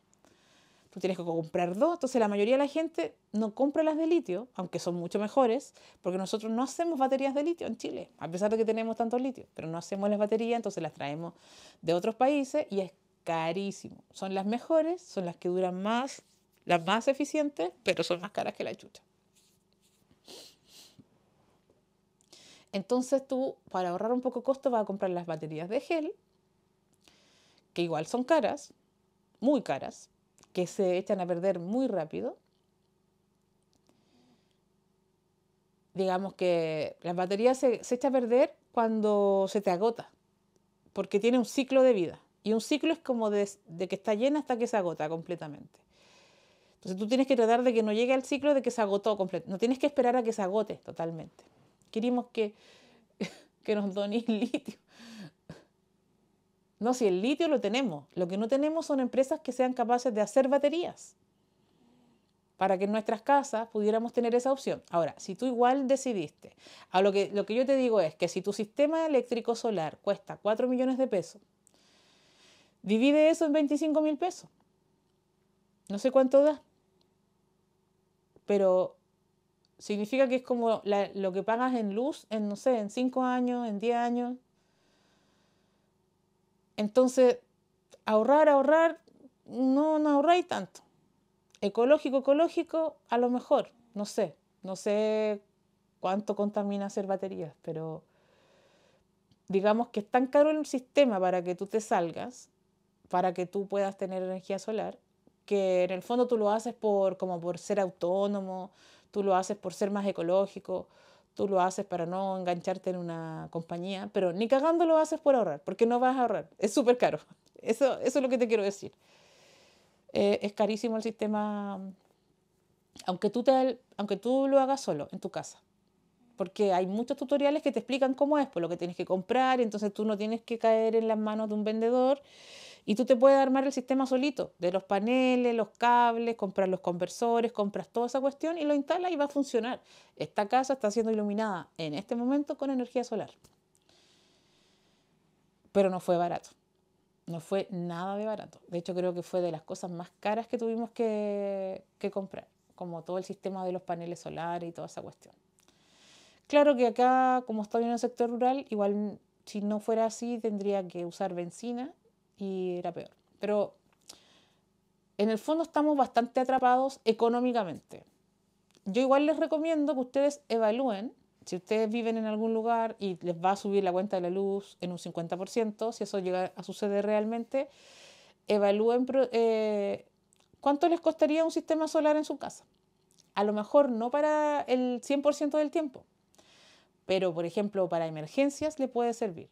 Tú tienes que comprar dos, entonces la mayoría de la gente no compra las de litio, aunque son mucho mejores, porque nosotros no hacemos baterías de litio en Chile, a pesar de que tenemos tanto litio, pero no hacemos las baterías, entonces las traemos de otros países y es carísimo. Son las mejores, son las que duran más, las más eficientes, pero son más caras que la chucha. Entonces tú, para ahorrar un poco de costo, vas a comprar las baterías de gel que igual son caras, muy caras, que se echan a perder muy rápido. Digamos que la batería se, se echa a perder cuando se te agota, porque tiene un ciclo de vida. Y un ciclo es como de, que está llena hasta que se agota completamente. Entonces tú tienes que tratar de que no llegue al ciclo de que se agotó completamente. No tienes que esperar a que se agote totalmente. Queremos que, <laughs> que nos dones litio. No, si el litio lo tenemos. Lo que no tenemos son empresas que sean capaces de hacer baterías para que en nuestras casas pudiéramos tener esa opción. Ahora, si tú igual decidiste, a lo que, lo que yo te digo es que si tu sistema eléctrico solar cuesta 4 millones de pesos, divide eso en 25 mil pesos. No sé cuánto da, pero significa que es como lo que pagas en luz en, no sé, en 5 años, en 10 años, entonces, ahorrar, ahorrar, no, no ahorráis tanto. Ecológico, ecológico, a lo mejor, no sé, no sé cuánto contamina hacer baterías, pero digamos que es tan caro el sistema para que tú te salgas, para que tú puedas tener energía solar, que en el fondo tú lo haces por como por ser autónomo, tú lo haces por ser más ecológico, tú lo haces para no engancharte en una compañía, pero ni cagando lo haces por ahorrar, porque no vas a ahorrar, es súper caro. Eso, eso es lo que te quiero decir. Eh, es carísimo el sistema, aunque tú, te, aunque tú lo hagas solo en tu casa, porque hay muchos tutoriales que te explican cómo es, por pues, lo que tienes que comprar, entonces tú no tienes que caer en las manos de un vendedor y tú te puedes armar el sistema solito, de los paneles, los cables, comprar los conversores, compras toda esa cuestión y lo instalas y va a funcionar. Esta casa está siendo iluminada en este momento con energía solar. Pero no fue barato. No fue nada de barato. De hecho, creo que fue de las cosas más caras que tuvimos que, comprar, como todo el sistema de los paneles solares y toda esa cuestión. Claro que acá, como estoy en el sector rural, igual si no fuera así tendría que usar benzina y era peor. Pero en el fondo estamos bastante atrapados económicamente. Yo igual les recomiendo que ustedes evalúen si ustedes viven en algún lugar y les va a subir la cuenta de la luz en un 50%, si eso llega a suceder realmente, evalúen eh, cuánto les costaría un sistema solar en su casa. A lo mejor no para el 100% del tiempo, pero por ejemplo para emergencias le puede servir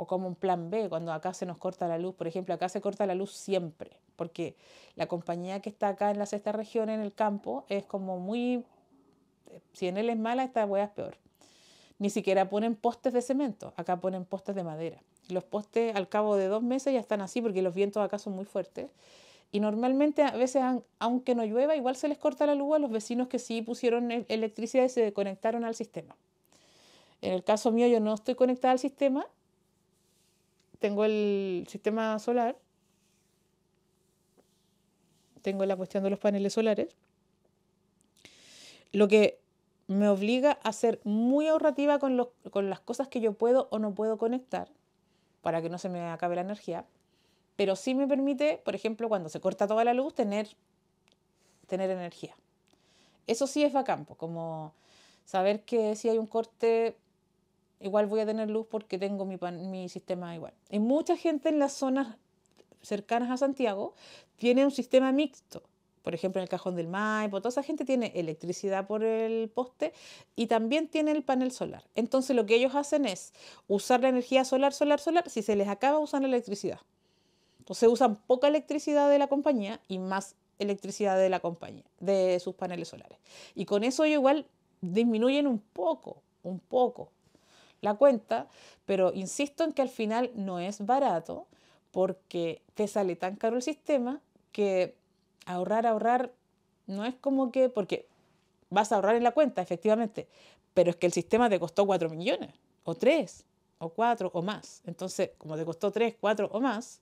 o como un plan B, cuando acá se nos corta la luz. Por ejemplo, acá se corta la luz siempre, porque la compañía que está acá en la sexta región, en el campo, es como muy... Eh, si en él es mala, esta hueá es peor. Ni siquiera ponen postes de cemento, acá ponen postes de madera. Los postes al cabo de dos meses ya están así porque los vientos acá son muy fuertes. Y normalmente a veces, aunque no llueva, igual se les corta la luz a los vecinos que sí pusieron electricidad y se conectaron al sistema. En el caso mío yo no estoy conectada al sistema, tengo el sistema solar, tengo la cuestión de los paneles solares, lo que me obliga a ser muy ahorrativa con, las cosas que yo puedo o no puedo conectar para que no se me acabe la energía, pero sí me permite, por ejemplo, cuando se corta toda la luz, tener, tener energía. Eso sí es vacampo. como saber que si hay un corte igual voy a tener luz porque tengo mi, mi sistema igual. Y mucha gente en las zonas cercanas a Santiago tiene un sistema mixto. Por ejemplo, en el cajón del Maipo, toda esa gente tiene electricidad por el poste y también tiene el panel solar. Entonces, lo que ellos hacen es usar la energía solar, solar, solar. Si se les acaba, usan la electricidad. Entonces, usan poca electricidad de la compañía y más electricidad de la compañía, de sus paneles solares. Y con eso, ellos igual disminuyen un poco, un poco la cuenta, pero insisto en que al final no es barato porque te sale tan caro el sistema que ahorrar, ahorrar, no es como que, porque vas a ahorrar en la cuenta, efectivamente, pero es que el sistema te costó 4 millones, o 3, o 4, o más. Entonces, como te costó 3, 4 o más,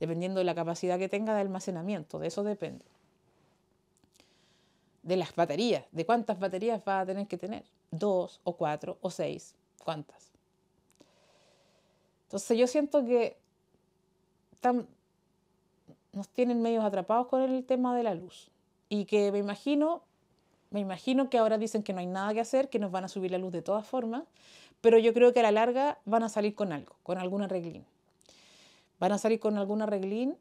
dependiendo de la capacidad que tenga de almacenamiento, de eso depende. De las baterías, de cuántas baterías vas a tener que tener, dos o cuatro o 6 cuantas Entonces yo siento que nos tienen medios atrapados con el tema de la luz. Y que me imagino, me imagino que ahora dicen que no hay nada que hacer, que nos van a subir la luz de todas formas, pero yo creo que a la larga van a salir con algo, con algún arreglín. Van a salir con algún arreglín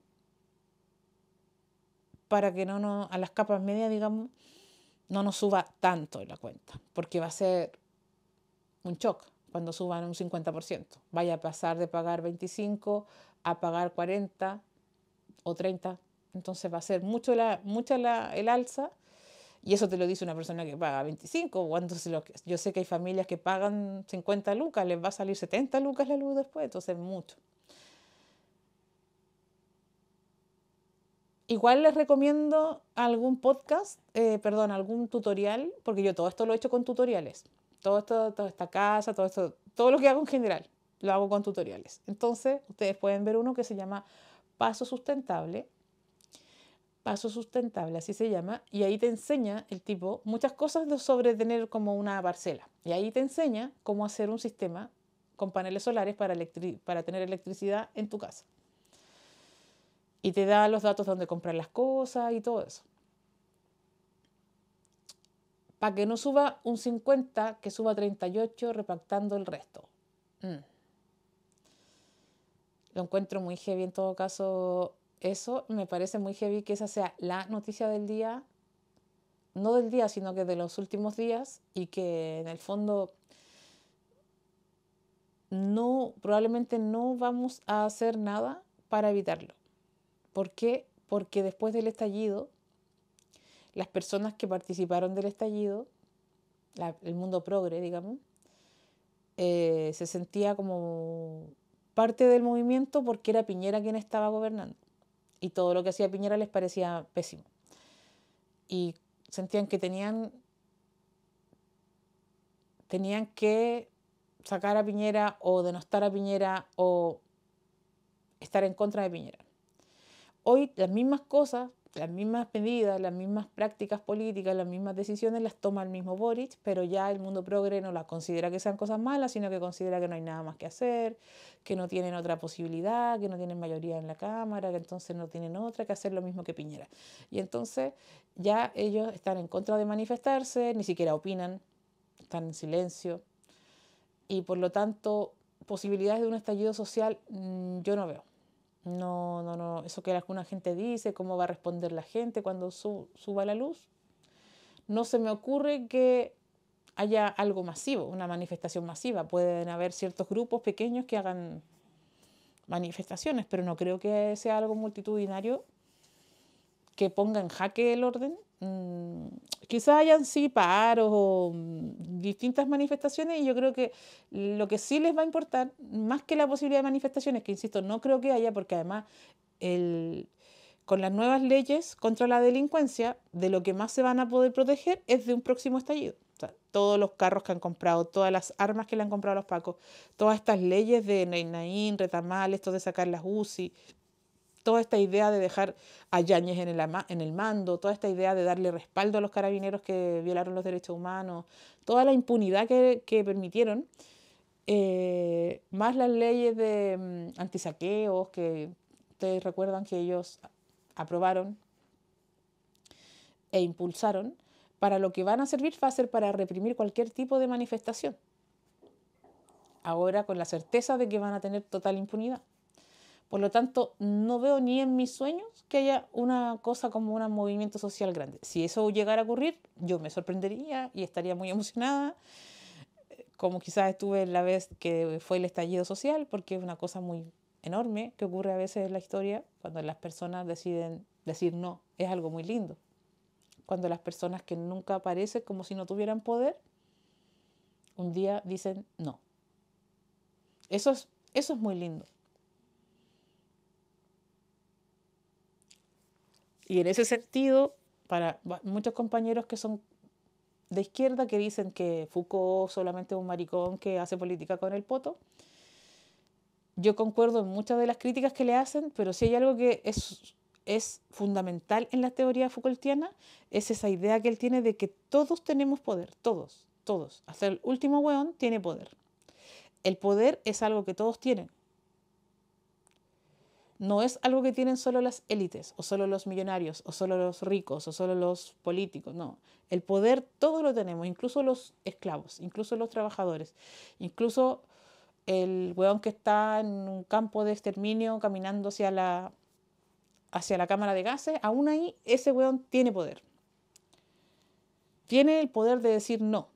para que no, no a las capas medias, digamos, no nos suba tanto en la cuenta, porque va a ser un shock cuando suban un 50%. Vaya a pasar de pagar 25 a pagar 40 o 30. Entonces va a ser mucho la, mucha la, el alza. Y eso te lo dice una persona que paga 25. Cuando yo sé que hay familias que pagan 50 lucas, les va a salir 70 lucas la luz después, entonces mucho. Igual les recomiendo algún podcast, eh, perdón, algún tutorial, porque yo todo esto lo he hecho con tutoriales todo esto, toda esta casa, todo esto, todo lo que hago en general, lo hago con tutoriales. Entonces, ustedes pueden ver uno que se llama Paso Sustentable. Paso Sustentable, así se llama. Y ahí te enseña el tipo muchas cosas sobre tener como una parcela. Y ahí te enseña cómo hacer un sistema con paneles solares para, para tener electricidad en tu casa. Y te da los datos de donde comprar las cosas y todo eso. Para que no suba un 50, que suba 38 repactando el resto. Mm. Lo encuentro muy heavy en todo caso eso. Me parece muy heavy que esa sea la noticia del día. No del día, sino que de los últimos días. Y que en el fondo no, probablemente no vamos a hacer nada para evitarlo. ¿Por qué? Porque después del estallido las personas que participaron del estallido, el mundo progre, digamos, eh, se sentía como parte del movimiento porque era Piñera quien estaba gobernando. Y todo lo que hacía Piñera les parecía pésimo. Y sentían que tenían, tenían que sacar a Piñera o denostar a Piñera o estar en contra de Piñera. Hoy las mismas cosas las mismas medidas, las mismas prácticas políticas, las mismas decisiones las toma el mismo Boric, pero ya el mundo progre no las considera que sean cosas malas, sino que considera que no hay nada más que hacer, que no tienen otra posibilidad, que no tienen mayoría en la Cámara, que entonces no tienen otra que hacer lo mismo que Piñera. Y entonces ya ellos están en contra de manifestarse, ni siquiera opinan, están en silencio, y por lo tanto posibilidades de un estallido social mm, yo no veo. No, no, no. Eso que alguna gente dice, cómo va a responder la gente cuando suba la luz. No se me ocurre que haya algo masivo, una manifestación masiva. Pueden haber ciertos grupos pequeños que hagan manifestaciones, pero no creo que sea algo multitudinario que ponga en jaque el orden quizá mm, quizás hayan sí paros o mm, distintas manifestaciones y yo creo que lo que sí les va a importar, más que la posibilidad de manifestaciones, que insisto, no creo que haya, porque además el, con las nuevas leyes contra la delincuencia, de lo que más se van a poder proteger es de un próximo estallido. todos los carros que han comprado, todas las armas que le han comprado a los pacos, todas estas leyes de Neinaín, Retamal, esto de sacar las UCI, toda esta idea de dejar a Yáñez en el, mando, toda esta idea de darle respaldo a los carabineros que violaron los derechos humanos, toda la impunidad que, permitieron, eh, más las leyes de mm, antisaqueos que ustedes recuerdan que ellos aprobaron e impulsaron, para lo que van a servir va a ser para reprimir cualquier tipo de manifestación. Ahora con la certeza de que van a tener total impunidad. Por lo tanto, no veo ni en mis sueños que haya una cosa como un movimiento social grande. Si eso llegara a ocurrir, yo me sorprendería y estaría muy emocionada, como quizás estuve la vez que fue el estallido social, porque es una cosa muy enorme que ocurre a veces en la historia cuando las personas deciden decir no, es algo muy lindo. Cuando las personas que nunca aparecen como si no tuvieran poder, un día dicen no. Eso es, eso es muy lindo. Y en ese sentido, para muchos compañeros que son de izquierda que dicen que Foucault solamente es un maricón que hace política con el poto, yo concuerdo en muchas de las críticas que le hacen, pero si hay algo que es, es fundamental en la teoría Foucaultiana, es esa idea que él tiene de que todos tenemos poder, todos, todos. Hasta el último weón tiene poder. El poder es algo que todos tienen, no es algo que tienen solo las élites, o solo los millonarios, o solo los ricos, o solo los políticos, no. El poder todo lo tenemos, incluso los esclavos, incluso los trabajadores, incluso el weón que está en un campo de exterminio caminando hacia la, hacia la cámara de gases, aún ahí ese weón tiene poder. Tiene el poder de decir no,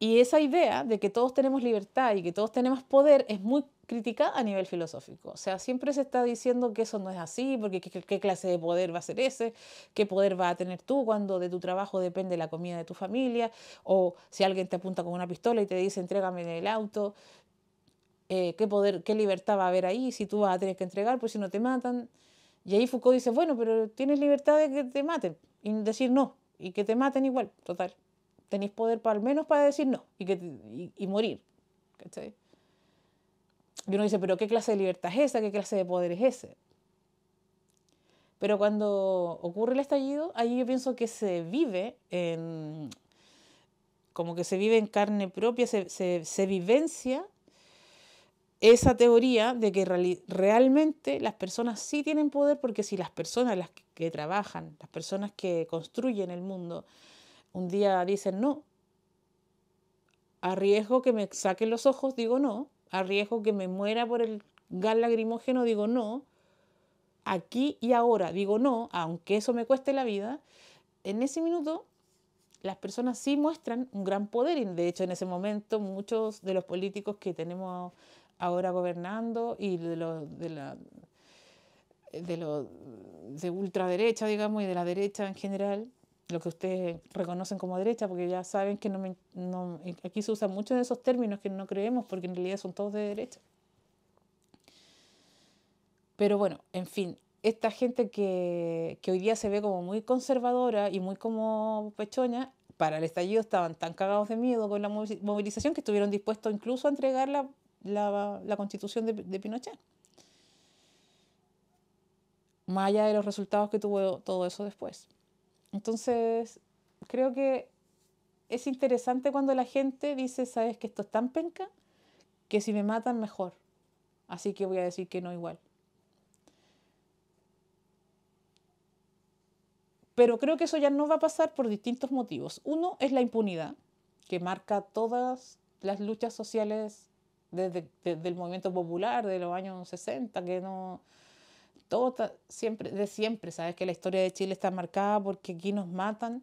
Y esa idea de que todos tenemos libertad y que todos tenemos poder es muy criticada a nivel filosófico. O sea, siempre se está diciendo que eso no es así, porque qué, clase de poder va a ser ese, qué poder va a tener tú cuando de tu trabajo depende la comida de tu familia, o si alguien te apunta con una pistola y te dice entrégame el auto, eh, qué poder, qué libertad va a haber ahí, si tú vas a tener que entregar, pues si no te matan. Y ahí Foucault dice, bueno, pero tienes libertad de que te maten y decir no, y que te maten igual, total tenéis poder para al menos para decir no y, morir. Y uno dice, pero ¿qué clase de libertad es esa? ¿Qué clase de poder es ese? Pero cuando ocurre el estallido, ahí yo pienso que se vive en, como que se vive en carne propia, se vivencia esa teoría de que realmente las personas sí tienen poder porque si las personas las que trabajan, las personas que construyen el mundo, un día dicen no. arriesgo riesgo que me saquen los ojos, digo no. arriesgo que me muera por el gal lagrimógeno, digo no. Aquí y ahora, digo no, aunque eso me cueste la vida. En ese minuto, las personas sí muestran un gran poder. de hecho, en ese momento, muchos de los políticos que tenemos ahora gobernando y de, los de la de, de ultraderecha, digamos, y de la derecha en general, lo que ustedes reconocen como derecha, porque ya saben que no, aquí se usan muchos de esos términos que no creemos, porque en realidad son todos de derecha. Pero bueno, en fin, esta gente que, hoy día se ve como muy conservadora y muy como pechoña, para el estallido estaban tan cagados de miedo con la movilización que estuvieron dispuestos incluso a entregar la, constitución de, de Pinochet. Más allá de los resultados que tuvo todo eso después. Entonces, creo que es interesante cuando la gente dice, sabes que esto es tan penca, que si me matan mejor. Así que voy a decir que no igual. Pero creo que eso ya no va a pasar por distintos motivos. Uno es la impunidad, que marca todas las luchas sociales desde, el movimiento popular de los años 60, que no, todo siempre, de siempre, sabes que la historia de Chile está marcada porque aquí nos matan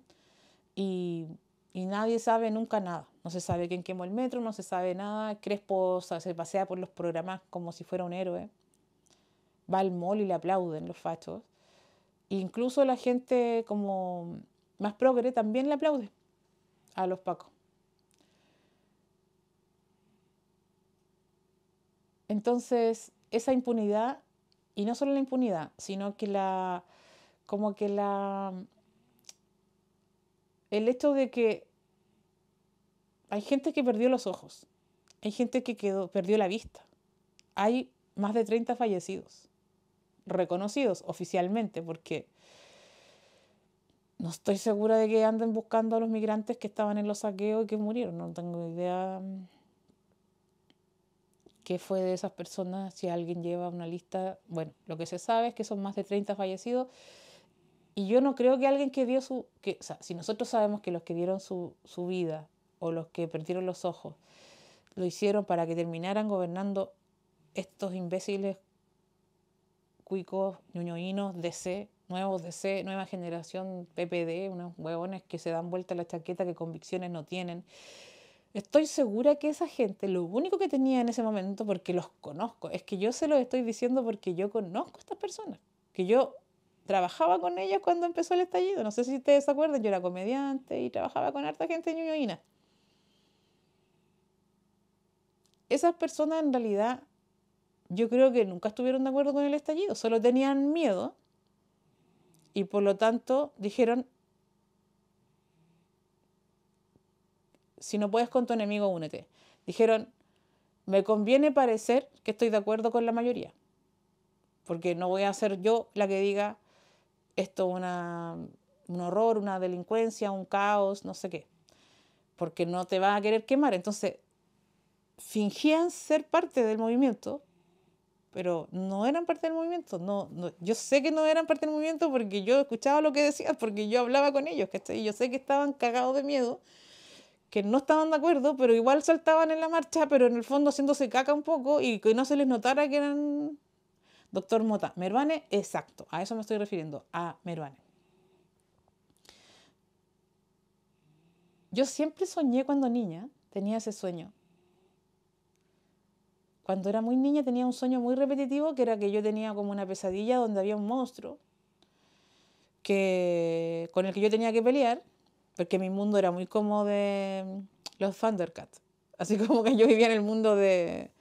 y, nadie sabe nunca nada. No se sabe quién quemó el metro, no se sabe nada. Crespo se pasea por los programas como si fuera un héroe. Va al mall y le aplauden los fachos. incluso la gente como más progre también le aplaude a los pacos. Entonces, esa impunidad y no solo la impunidad, sino que la. como que la. el hecho de que hay gente que perdió los ojos, hay gente que quedó, perdió la vista, hay más de 30 fallecidos, reconocidos oficialmente, porque no estoy segura de que anden buscando a los migrantes que estaban en los saqueos y que murieron, no tengo idea qué fue de esas personas, si alguien lleva una lista. Bueno, lo que se sabe es que son más de 30 fallecidos. Y yo no creo que alguien que dio su... Que, o sea, si nosotros sabemos que los que dieron su, su vida o los que perdieron los ojos lo hicieron para que terminaran gobernando estos imbéciles cuicos, ñoñoínos, DC, nuevos DC, nueva generación PPD, unos huevones que se dan vuelta la chaqueta que convicciones no tienen, Estoy segura que esa gente, lo único que tenía en ese momento, porque los conozco, es que yo se los estoy diciendo porque yo conozco a estas personas, que yo trabajaba con ellas cuando empezó el estallido. No sé si ustedes se acuerdan, yo era comediante y trabajaba con harta gente ñuñoína. Esas personas en realidad yo creo que nunca estuvieron de acuerdo con el estallido, solo tenían miedo y por lo tanto dijeron, Si no puedes con tu enemigo, únete. Dijeron, me conviene parecer que estoy de acuerdo con la mayoría, porque no voy a ser yo la que diga esto una, un horror, una delincuencia, un caos, no sé qué, porque no te vas a querer quemar. Entonces, fingían ser parte del movimiento, pero no eran parte del movimiento. No, yo sé que no eran parte del movimiento porque yo escuchaba lo que decían, porque yo hablaba con ellos, Que yo sé que estaban cagados de miedo que no estaban de acuerdo, pero igual saltaban en la marcha, pero en el fondo haciéndose caca un poco y que no se les notara que eran doctor Mota. Mervane, exacto, a eso me estoy refiriendo, a Mervane. Yo siempre soñé cuando niña, tenía ese sueño. Cuando era muy niña tenía un sueño muy repetitivo que era que yo tenía como una pesadilla donde había un monstruo que, con el que yo tenía que pelear porque mi mundo era muy como de mm, los Thundercats. Así <laughs> como que yo vivía en el mundo de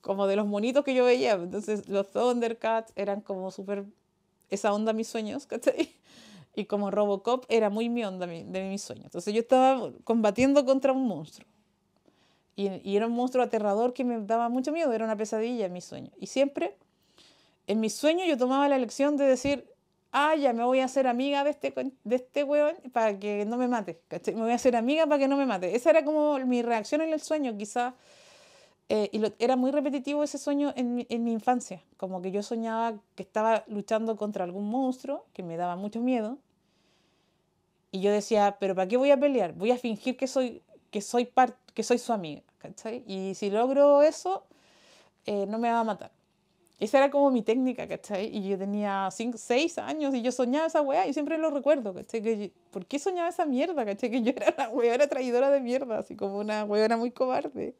como de los monitos que yo veía. Entonces los Thundercats eran como súper esa onda mis sueños, <laughs> Y como Robocop era muy mi onda de mis sueños. Entonces yo estaba combatiendo contra un monstruo. Y, era un monstruo aterrador que me daba mucho miedo, era una pesadilla en mis sueños. Y siempre, en mis sueños yo tomaba la elección de decir, ah, ya me voy a hacer amiga de este, de este weón para que no me mate, Me voy a hacer amiga para que no me mate. Esa era como mi reacción en el sueño, quizás. Eh, y era muy repetitivo ese sueño en mi, infancia, como que yo soñaba que estaba luchando contra algún monstruo que me daba mucho miedo. Y yo decía, pero ¿para qué voy a pelear? Voy a fingir que soy, que soy, par, que soy su amiga, Y si logro eso, eh, no me va a matar. Esa era como mi técnica, ¿cachai? Y yo tenía seis años y yo soñaba esa weá, y siempre lo recuerdo, ¿cachai? Que ¿Por qué soñaba esa mierda, cachai? Que yo era una weá, era traidora de mierda, así como una weá muy cobarde.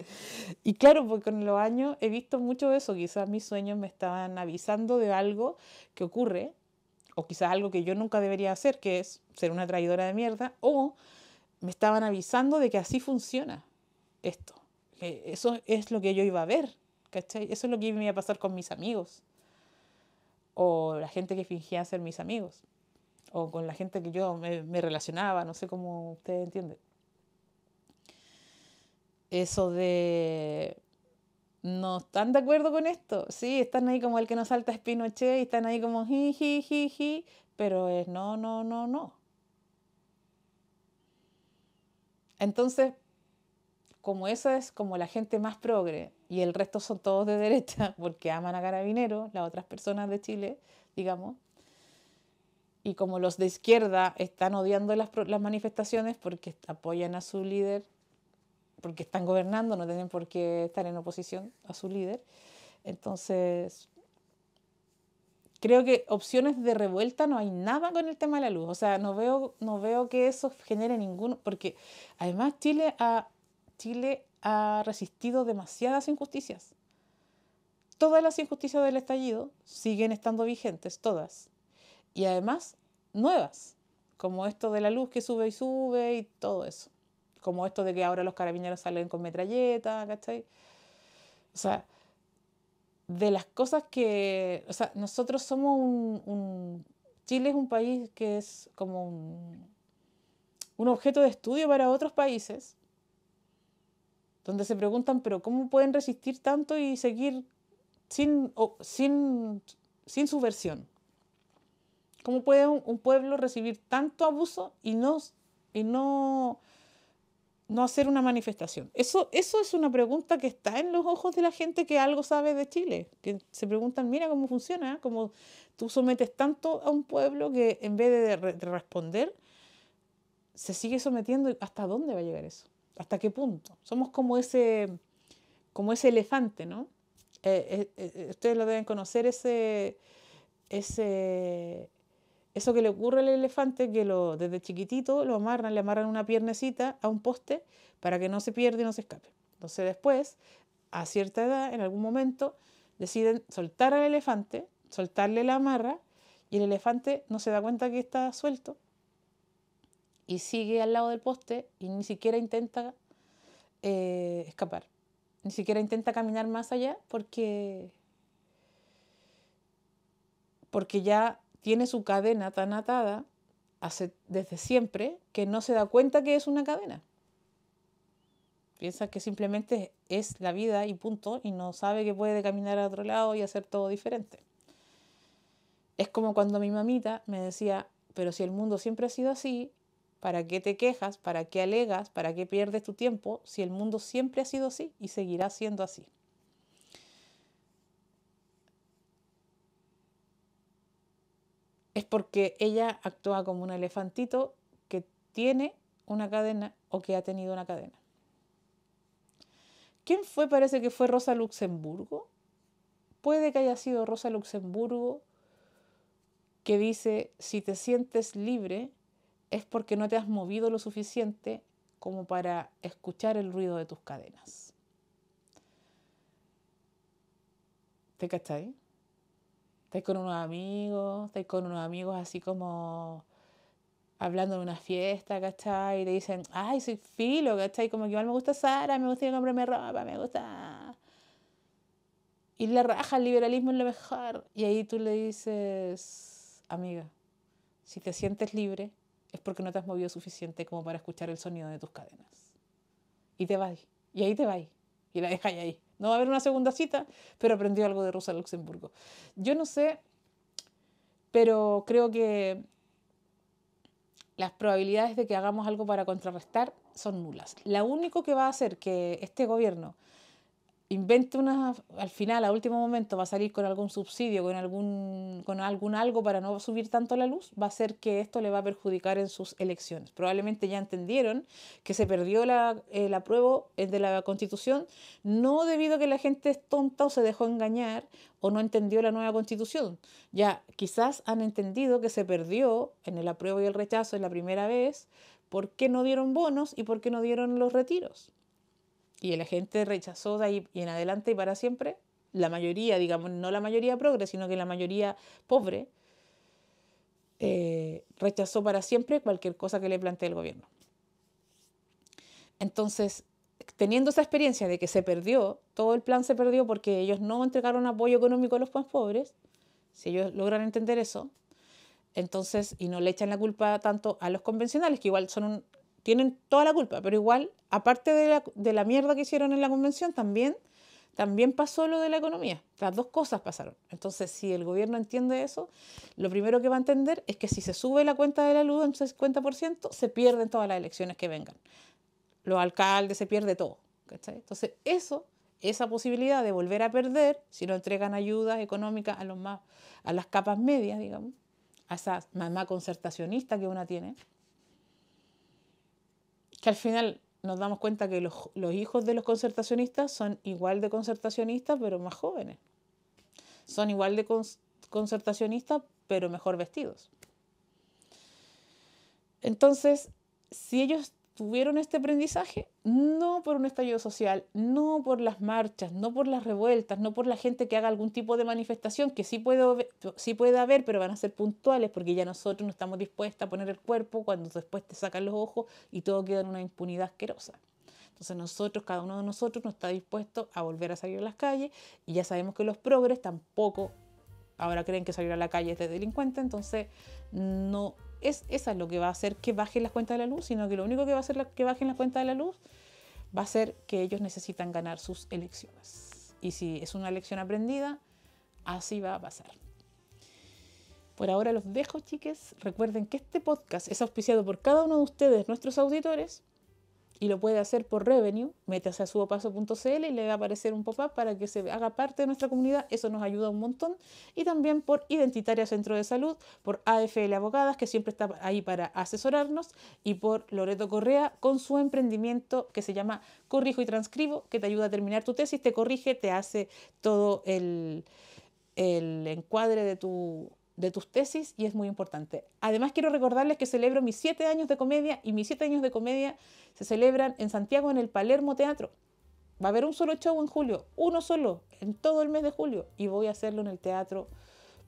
Y claro, porque con los años he visto mucho eso, quizás mis sueños me estaban avisando de algo que ocurre, o quizás algo que yo nunca debería hacer, que es ser una traidora de mierda, o me estaban avisando de que así funciona esto. eso es lo que yo iba a ver ¿cachai? Eso es lo que me iba a pasar con mis amigos, o la gente que fingía ser mis amigos, o con la gente que yo me, relacionaba, no sé cómo ustedes entienden. Eso de no están de acuerdo con esto. Sí, están ahí como el que no salta es Pinochet y están ahí como ji, pero es no, no, no, no. Entonces, como esa es como la gente más progre, y el resto son todos de derecha <laughs> porque aman a carabineros, las otras personas de Chile, digamos. Y como los de izquierda están odiando las, las manifestaciones porque apoyan a su líder, porque están gobernando, no tienen por qué estar en oposición a su líder. Entonces, creo que opciones de revuelta no hay nada con el tema de la luz. O sea, no veo, no veo que eso genere ninguno, porque además Chile ha, Chile ha resistido demasiadas injusticias. Todas las injusticias del estallido siguen estando vigentes, todas. Y además, nuevas, como esto de la luz que sube y sube y todo eso. Como esto de que ahora los carabineros salen con metralleta, ¿cachai? O sea, de las cosas que. O sea, nosotros somos un, Chile es un país que es como un, un, objeto de estudio para otros países, donde se preguntan, pero ¿cómo pueden resistir tanto y seguir sin, sin, sin subversión? ¿Cómo puede un, pueblo recibir tanto abuso y no, y no, no hacer una manifestación? Eso, eso es una pregunta que está en los ojos de la gente que algo sabe de Chile, que se preguntan, mira cómo funciona, cómo tú sometes tanto a un pueblo que en vez de responder, se sigue sometiendo. ¿Hasta dónde va a llegar eso? ¿Hasta qué punto? Somos como ese, como ese elefante, ¿no? Eh, eh, eh, ustedes lo deben conocer, ese, ese, eso que le ocurre al elefante, que lo, desde chiquitito lo amarran, le amarran una piernecita a un poste para que no se pierda y no se escape. Entonces después, a cierta edad, en algún momento, deciden soltar al elefante, soltarle la amarra, y el elefante no se da cuenta que está suelto y sigue al lado del poste y ni siquiera intenta eh, escapar, ni siquiera intenta caminar más allá porque, porque ya tiene su cadena tan atada hace, desde siempre que no se da cuenta que es una cadena. Piensa que simplemente es la vida y punto, y no sabe que puede caminar a otro lado y hacer todo diferente. Es como cuando mi mamita me decía, pero si el mundo siempre ha sido así, ¿Para qué te quejas? ¿Para qué alegas? ¿Para qué pierdes tu tiempo si el mundo siempre ha sido así y seguirá siendo así? Es porque ella actúa como un elefantito que tiene una cadena o que ha tenido una cadena. ¿Quién fue? Parece que fue Rosa Luxemburgo. Puede que haya sido Rosa Luxemburgo que dice, si te sientes libre, es porque no te has movido lo suficiente como para escuchar el ruido de tus cadenas. ¿Te cachai? Estás con unos amigos, estás con unos amigos así como hablando de una fiesta, ¿cachai? Y te dicen, ay, soy filo, ¿cachai? Como que igual me gusta Sara, me gusta comprarme ropa, me gusta... Y le raja, el liberalismo es lo mejor. Y ahí tú le dices, amiga, si te sientes libre, es porque no te has movido suficiente como para escuchar el sonido de tus cadenas. Y te vas, y ahí te vas, y la dejas ahí. No va a haber una segunda cita, pero aprendió algo de Rosa Luxemburgo. Yo no sé, pero creo que las probabilidades de que hagamos algo para contrarrestar son nulas. Lo único que va a hacer que este gobierno invente una, al final, a último momento, va a salir con algún subsidio, con algún, con algún algo para no subir tanto la luz, va a ser que esto le va a perjudicar en sus elecciones. Probablemente ya entendieron que se perdió la, el apruebo eh, de la constitución, no debido a que la gente es tonta o se dejó engañar o no entendió la nueva constitución. Ya quizás han entendido que se perdió en el apruebo y el rechazo en la primera vez, porque no dieron bonos y por qué no dieron los retiros y la gente rechazó de ahí en adelante y para siempre, la mayoría, digamos, no la mayoría progre, sino que la mayoría pobre, eh, rechazó para siempre cualquier cosa que le plantee el gobierno. Entonces, teniendo esa experiencia de que se perdió, todo el plan se perdió porque ellos no entregaron apoyo económico a los más pobres, si ellos logran entender eso, entonces, y no le echan la culpa tanto a los convencionales, que igual son un tienen toda la culpa, pero igual, aparte de la, mierda que hicieron en la convención, también, también pasó lo de la economía. Las dos cosas pasaron. Entonces, si el gobierno entiende eso, lo primero que va a entender es que si se sube la cuenta de la luz en 50%, se pierden todas las elecciones que vengan. Los alcaldes, se pierde todo. Entonces, eso esa posibilidad de volver a perder si no entregan ayudas económicas a los más a las capas medias, digamos, a esa mamá concertacionista que una tiene, que al final nos damos cuenta que los, los, hijos de los concertacionistas son igual de concertacionistas, pero más jóvenes. Son igual de concertacionistas, pero mejor vestidos. Entonces, si ellos tuvieron este aprendizaje? No por un estallido social, no por las marchas, no por las revueltas, no por la gente que haga algún tipo de manifestación, que sí puede, sí haber, pero van a ser puntuales porque ya nosotros no estamos dispuestos a poner el cuerpo cuando después te sacan los ojos y todo queda en una impunidad asquerosa. Entonces nosotros, cada uno de nosotros no está dispuesto a volver a salir a las calles y ya sabemos que los progres tampoco ahora creen que salir a la calle es de delincuente, entonces no es, esa es lo que va a hacer que bajen las cuentas de la luz, sino que lo único que va a hacer que bajen las cuentas de la luz va a ser que ellos necesitan ganar sus elecciones. Y si es una lección aprendida, así va a pasar. Por ahora los dejo, chiques. Recuerden que este podcast es auspiciado por cada uno de ustedes, nuestros auditores, y lo puede hacer por Revenue, métase a subopaso.cl y le va a aparecer un pop-up para que se haga parte de nuestra comunidad, eso nos ayuda un montón. Y también por Identitaria Centro de Salud, por AFL Abogadas, que siempre está ahí para asesorarnos, y por Loreto Correa con su emprendimiento que se llama Corrijo y Transcribo, que te ayuda a terminar tu tesis, te corrige, te hace todo el, el encuadre de tu de tus tesis y es muy importante. Además quiero recordarles que celebro mis siete años de comedia y mis siete años de comedia se celebran en Santiago en el Palermo Teatro. Va a haber un solo show en julio, uno solo, en todo el mes de julio y voy a hacerlo en el Teatro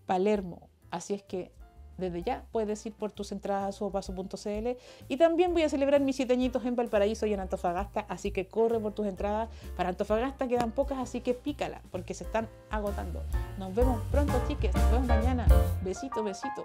Palermo. Así es que desde ya puedes ir por tus entradas a suopaso.cl y también voy a celebrar mis siete en Valparaíso y en Antofagasta, así que corre por tus entradas. Para Antofagasta quedan pocas, así que pícala porque se están agotando. Nos vemos pronto, chiques. Nos vemos mañana. Besito, besito.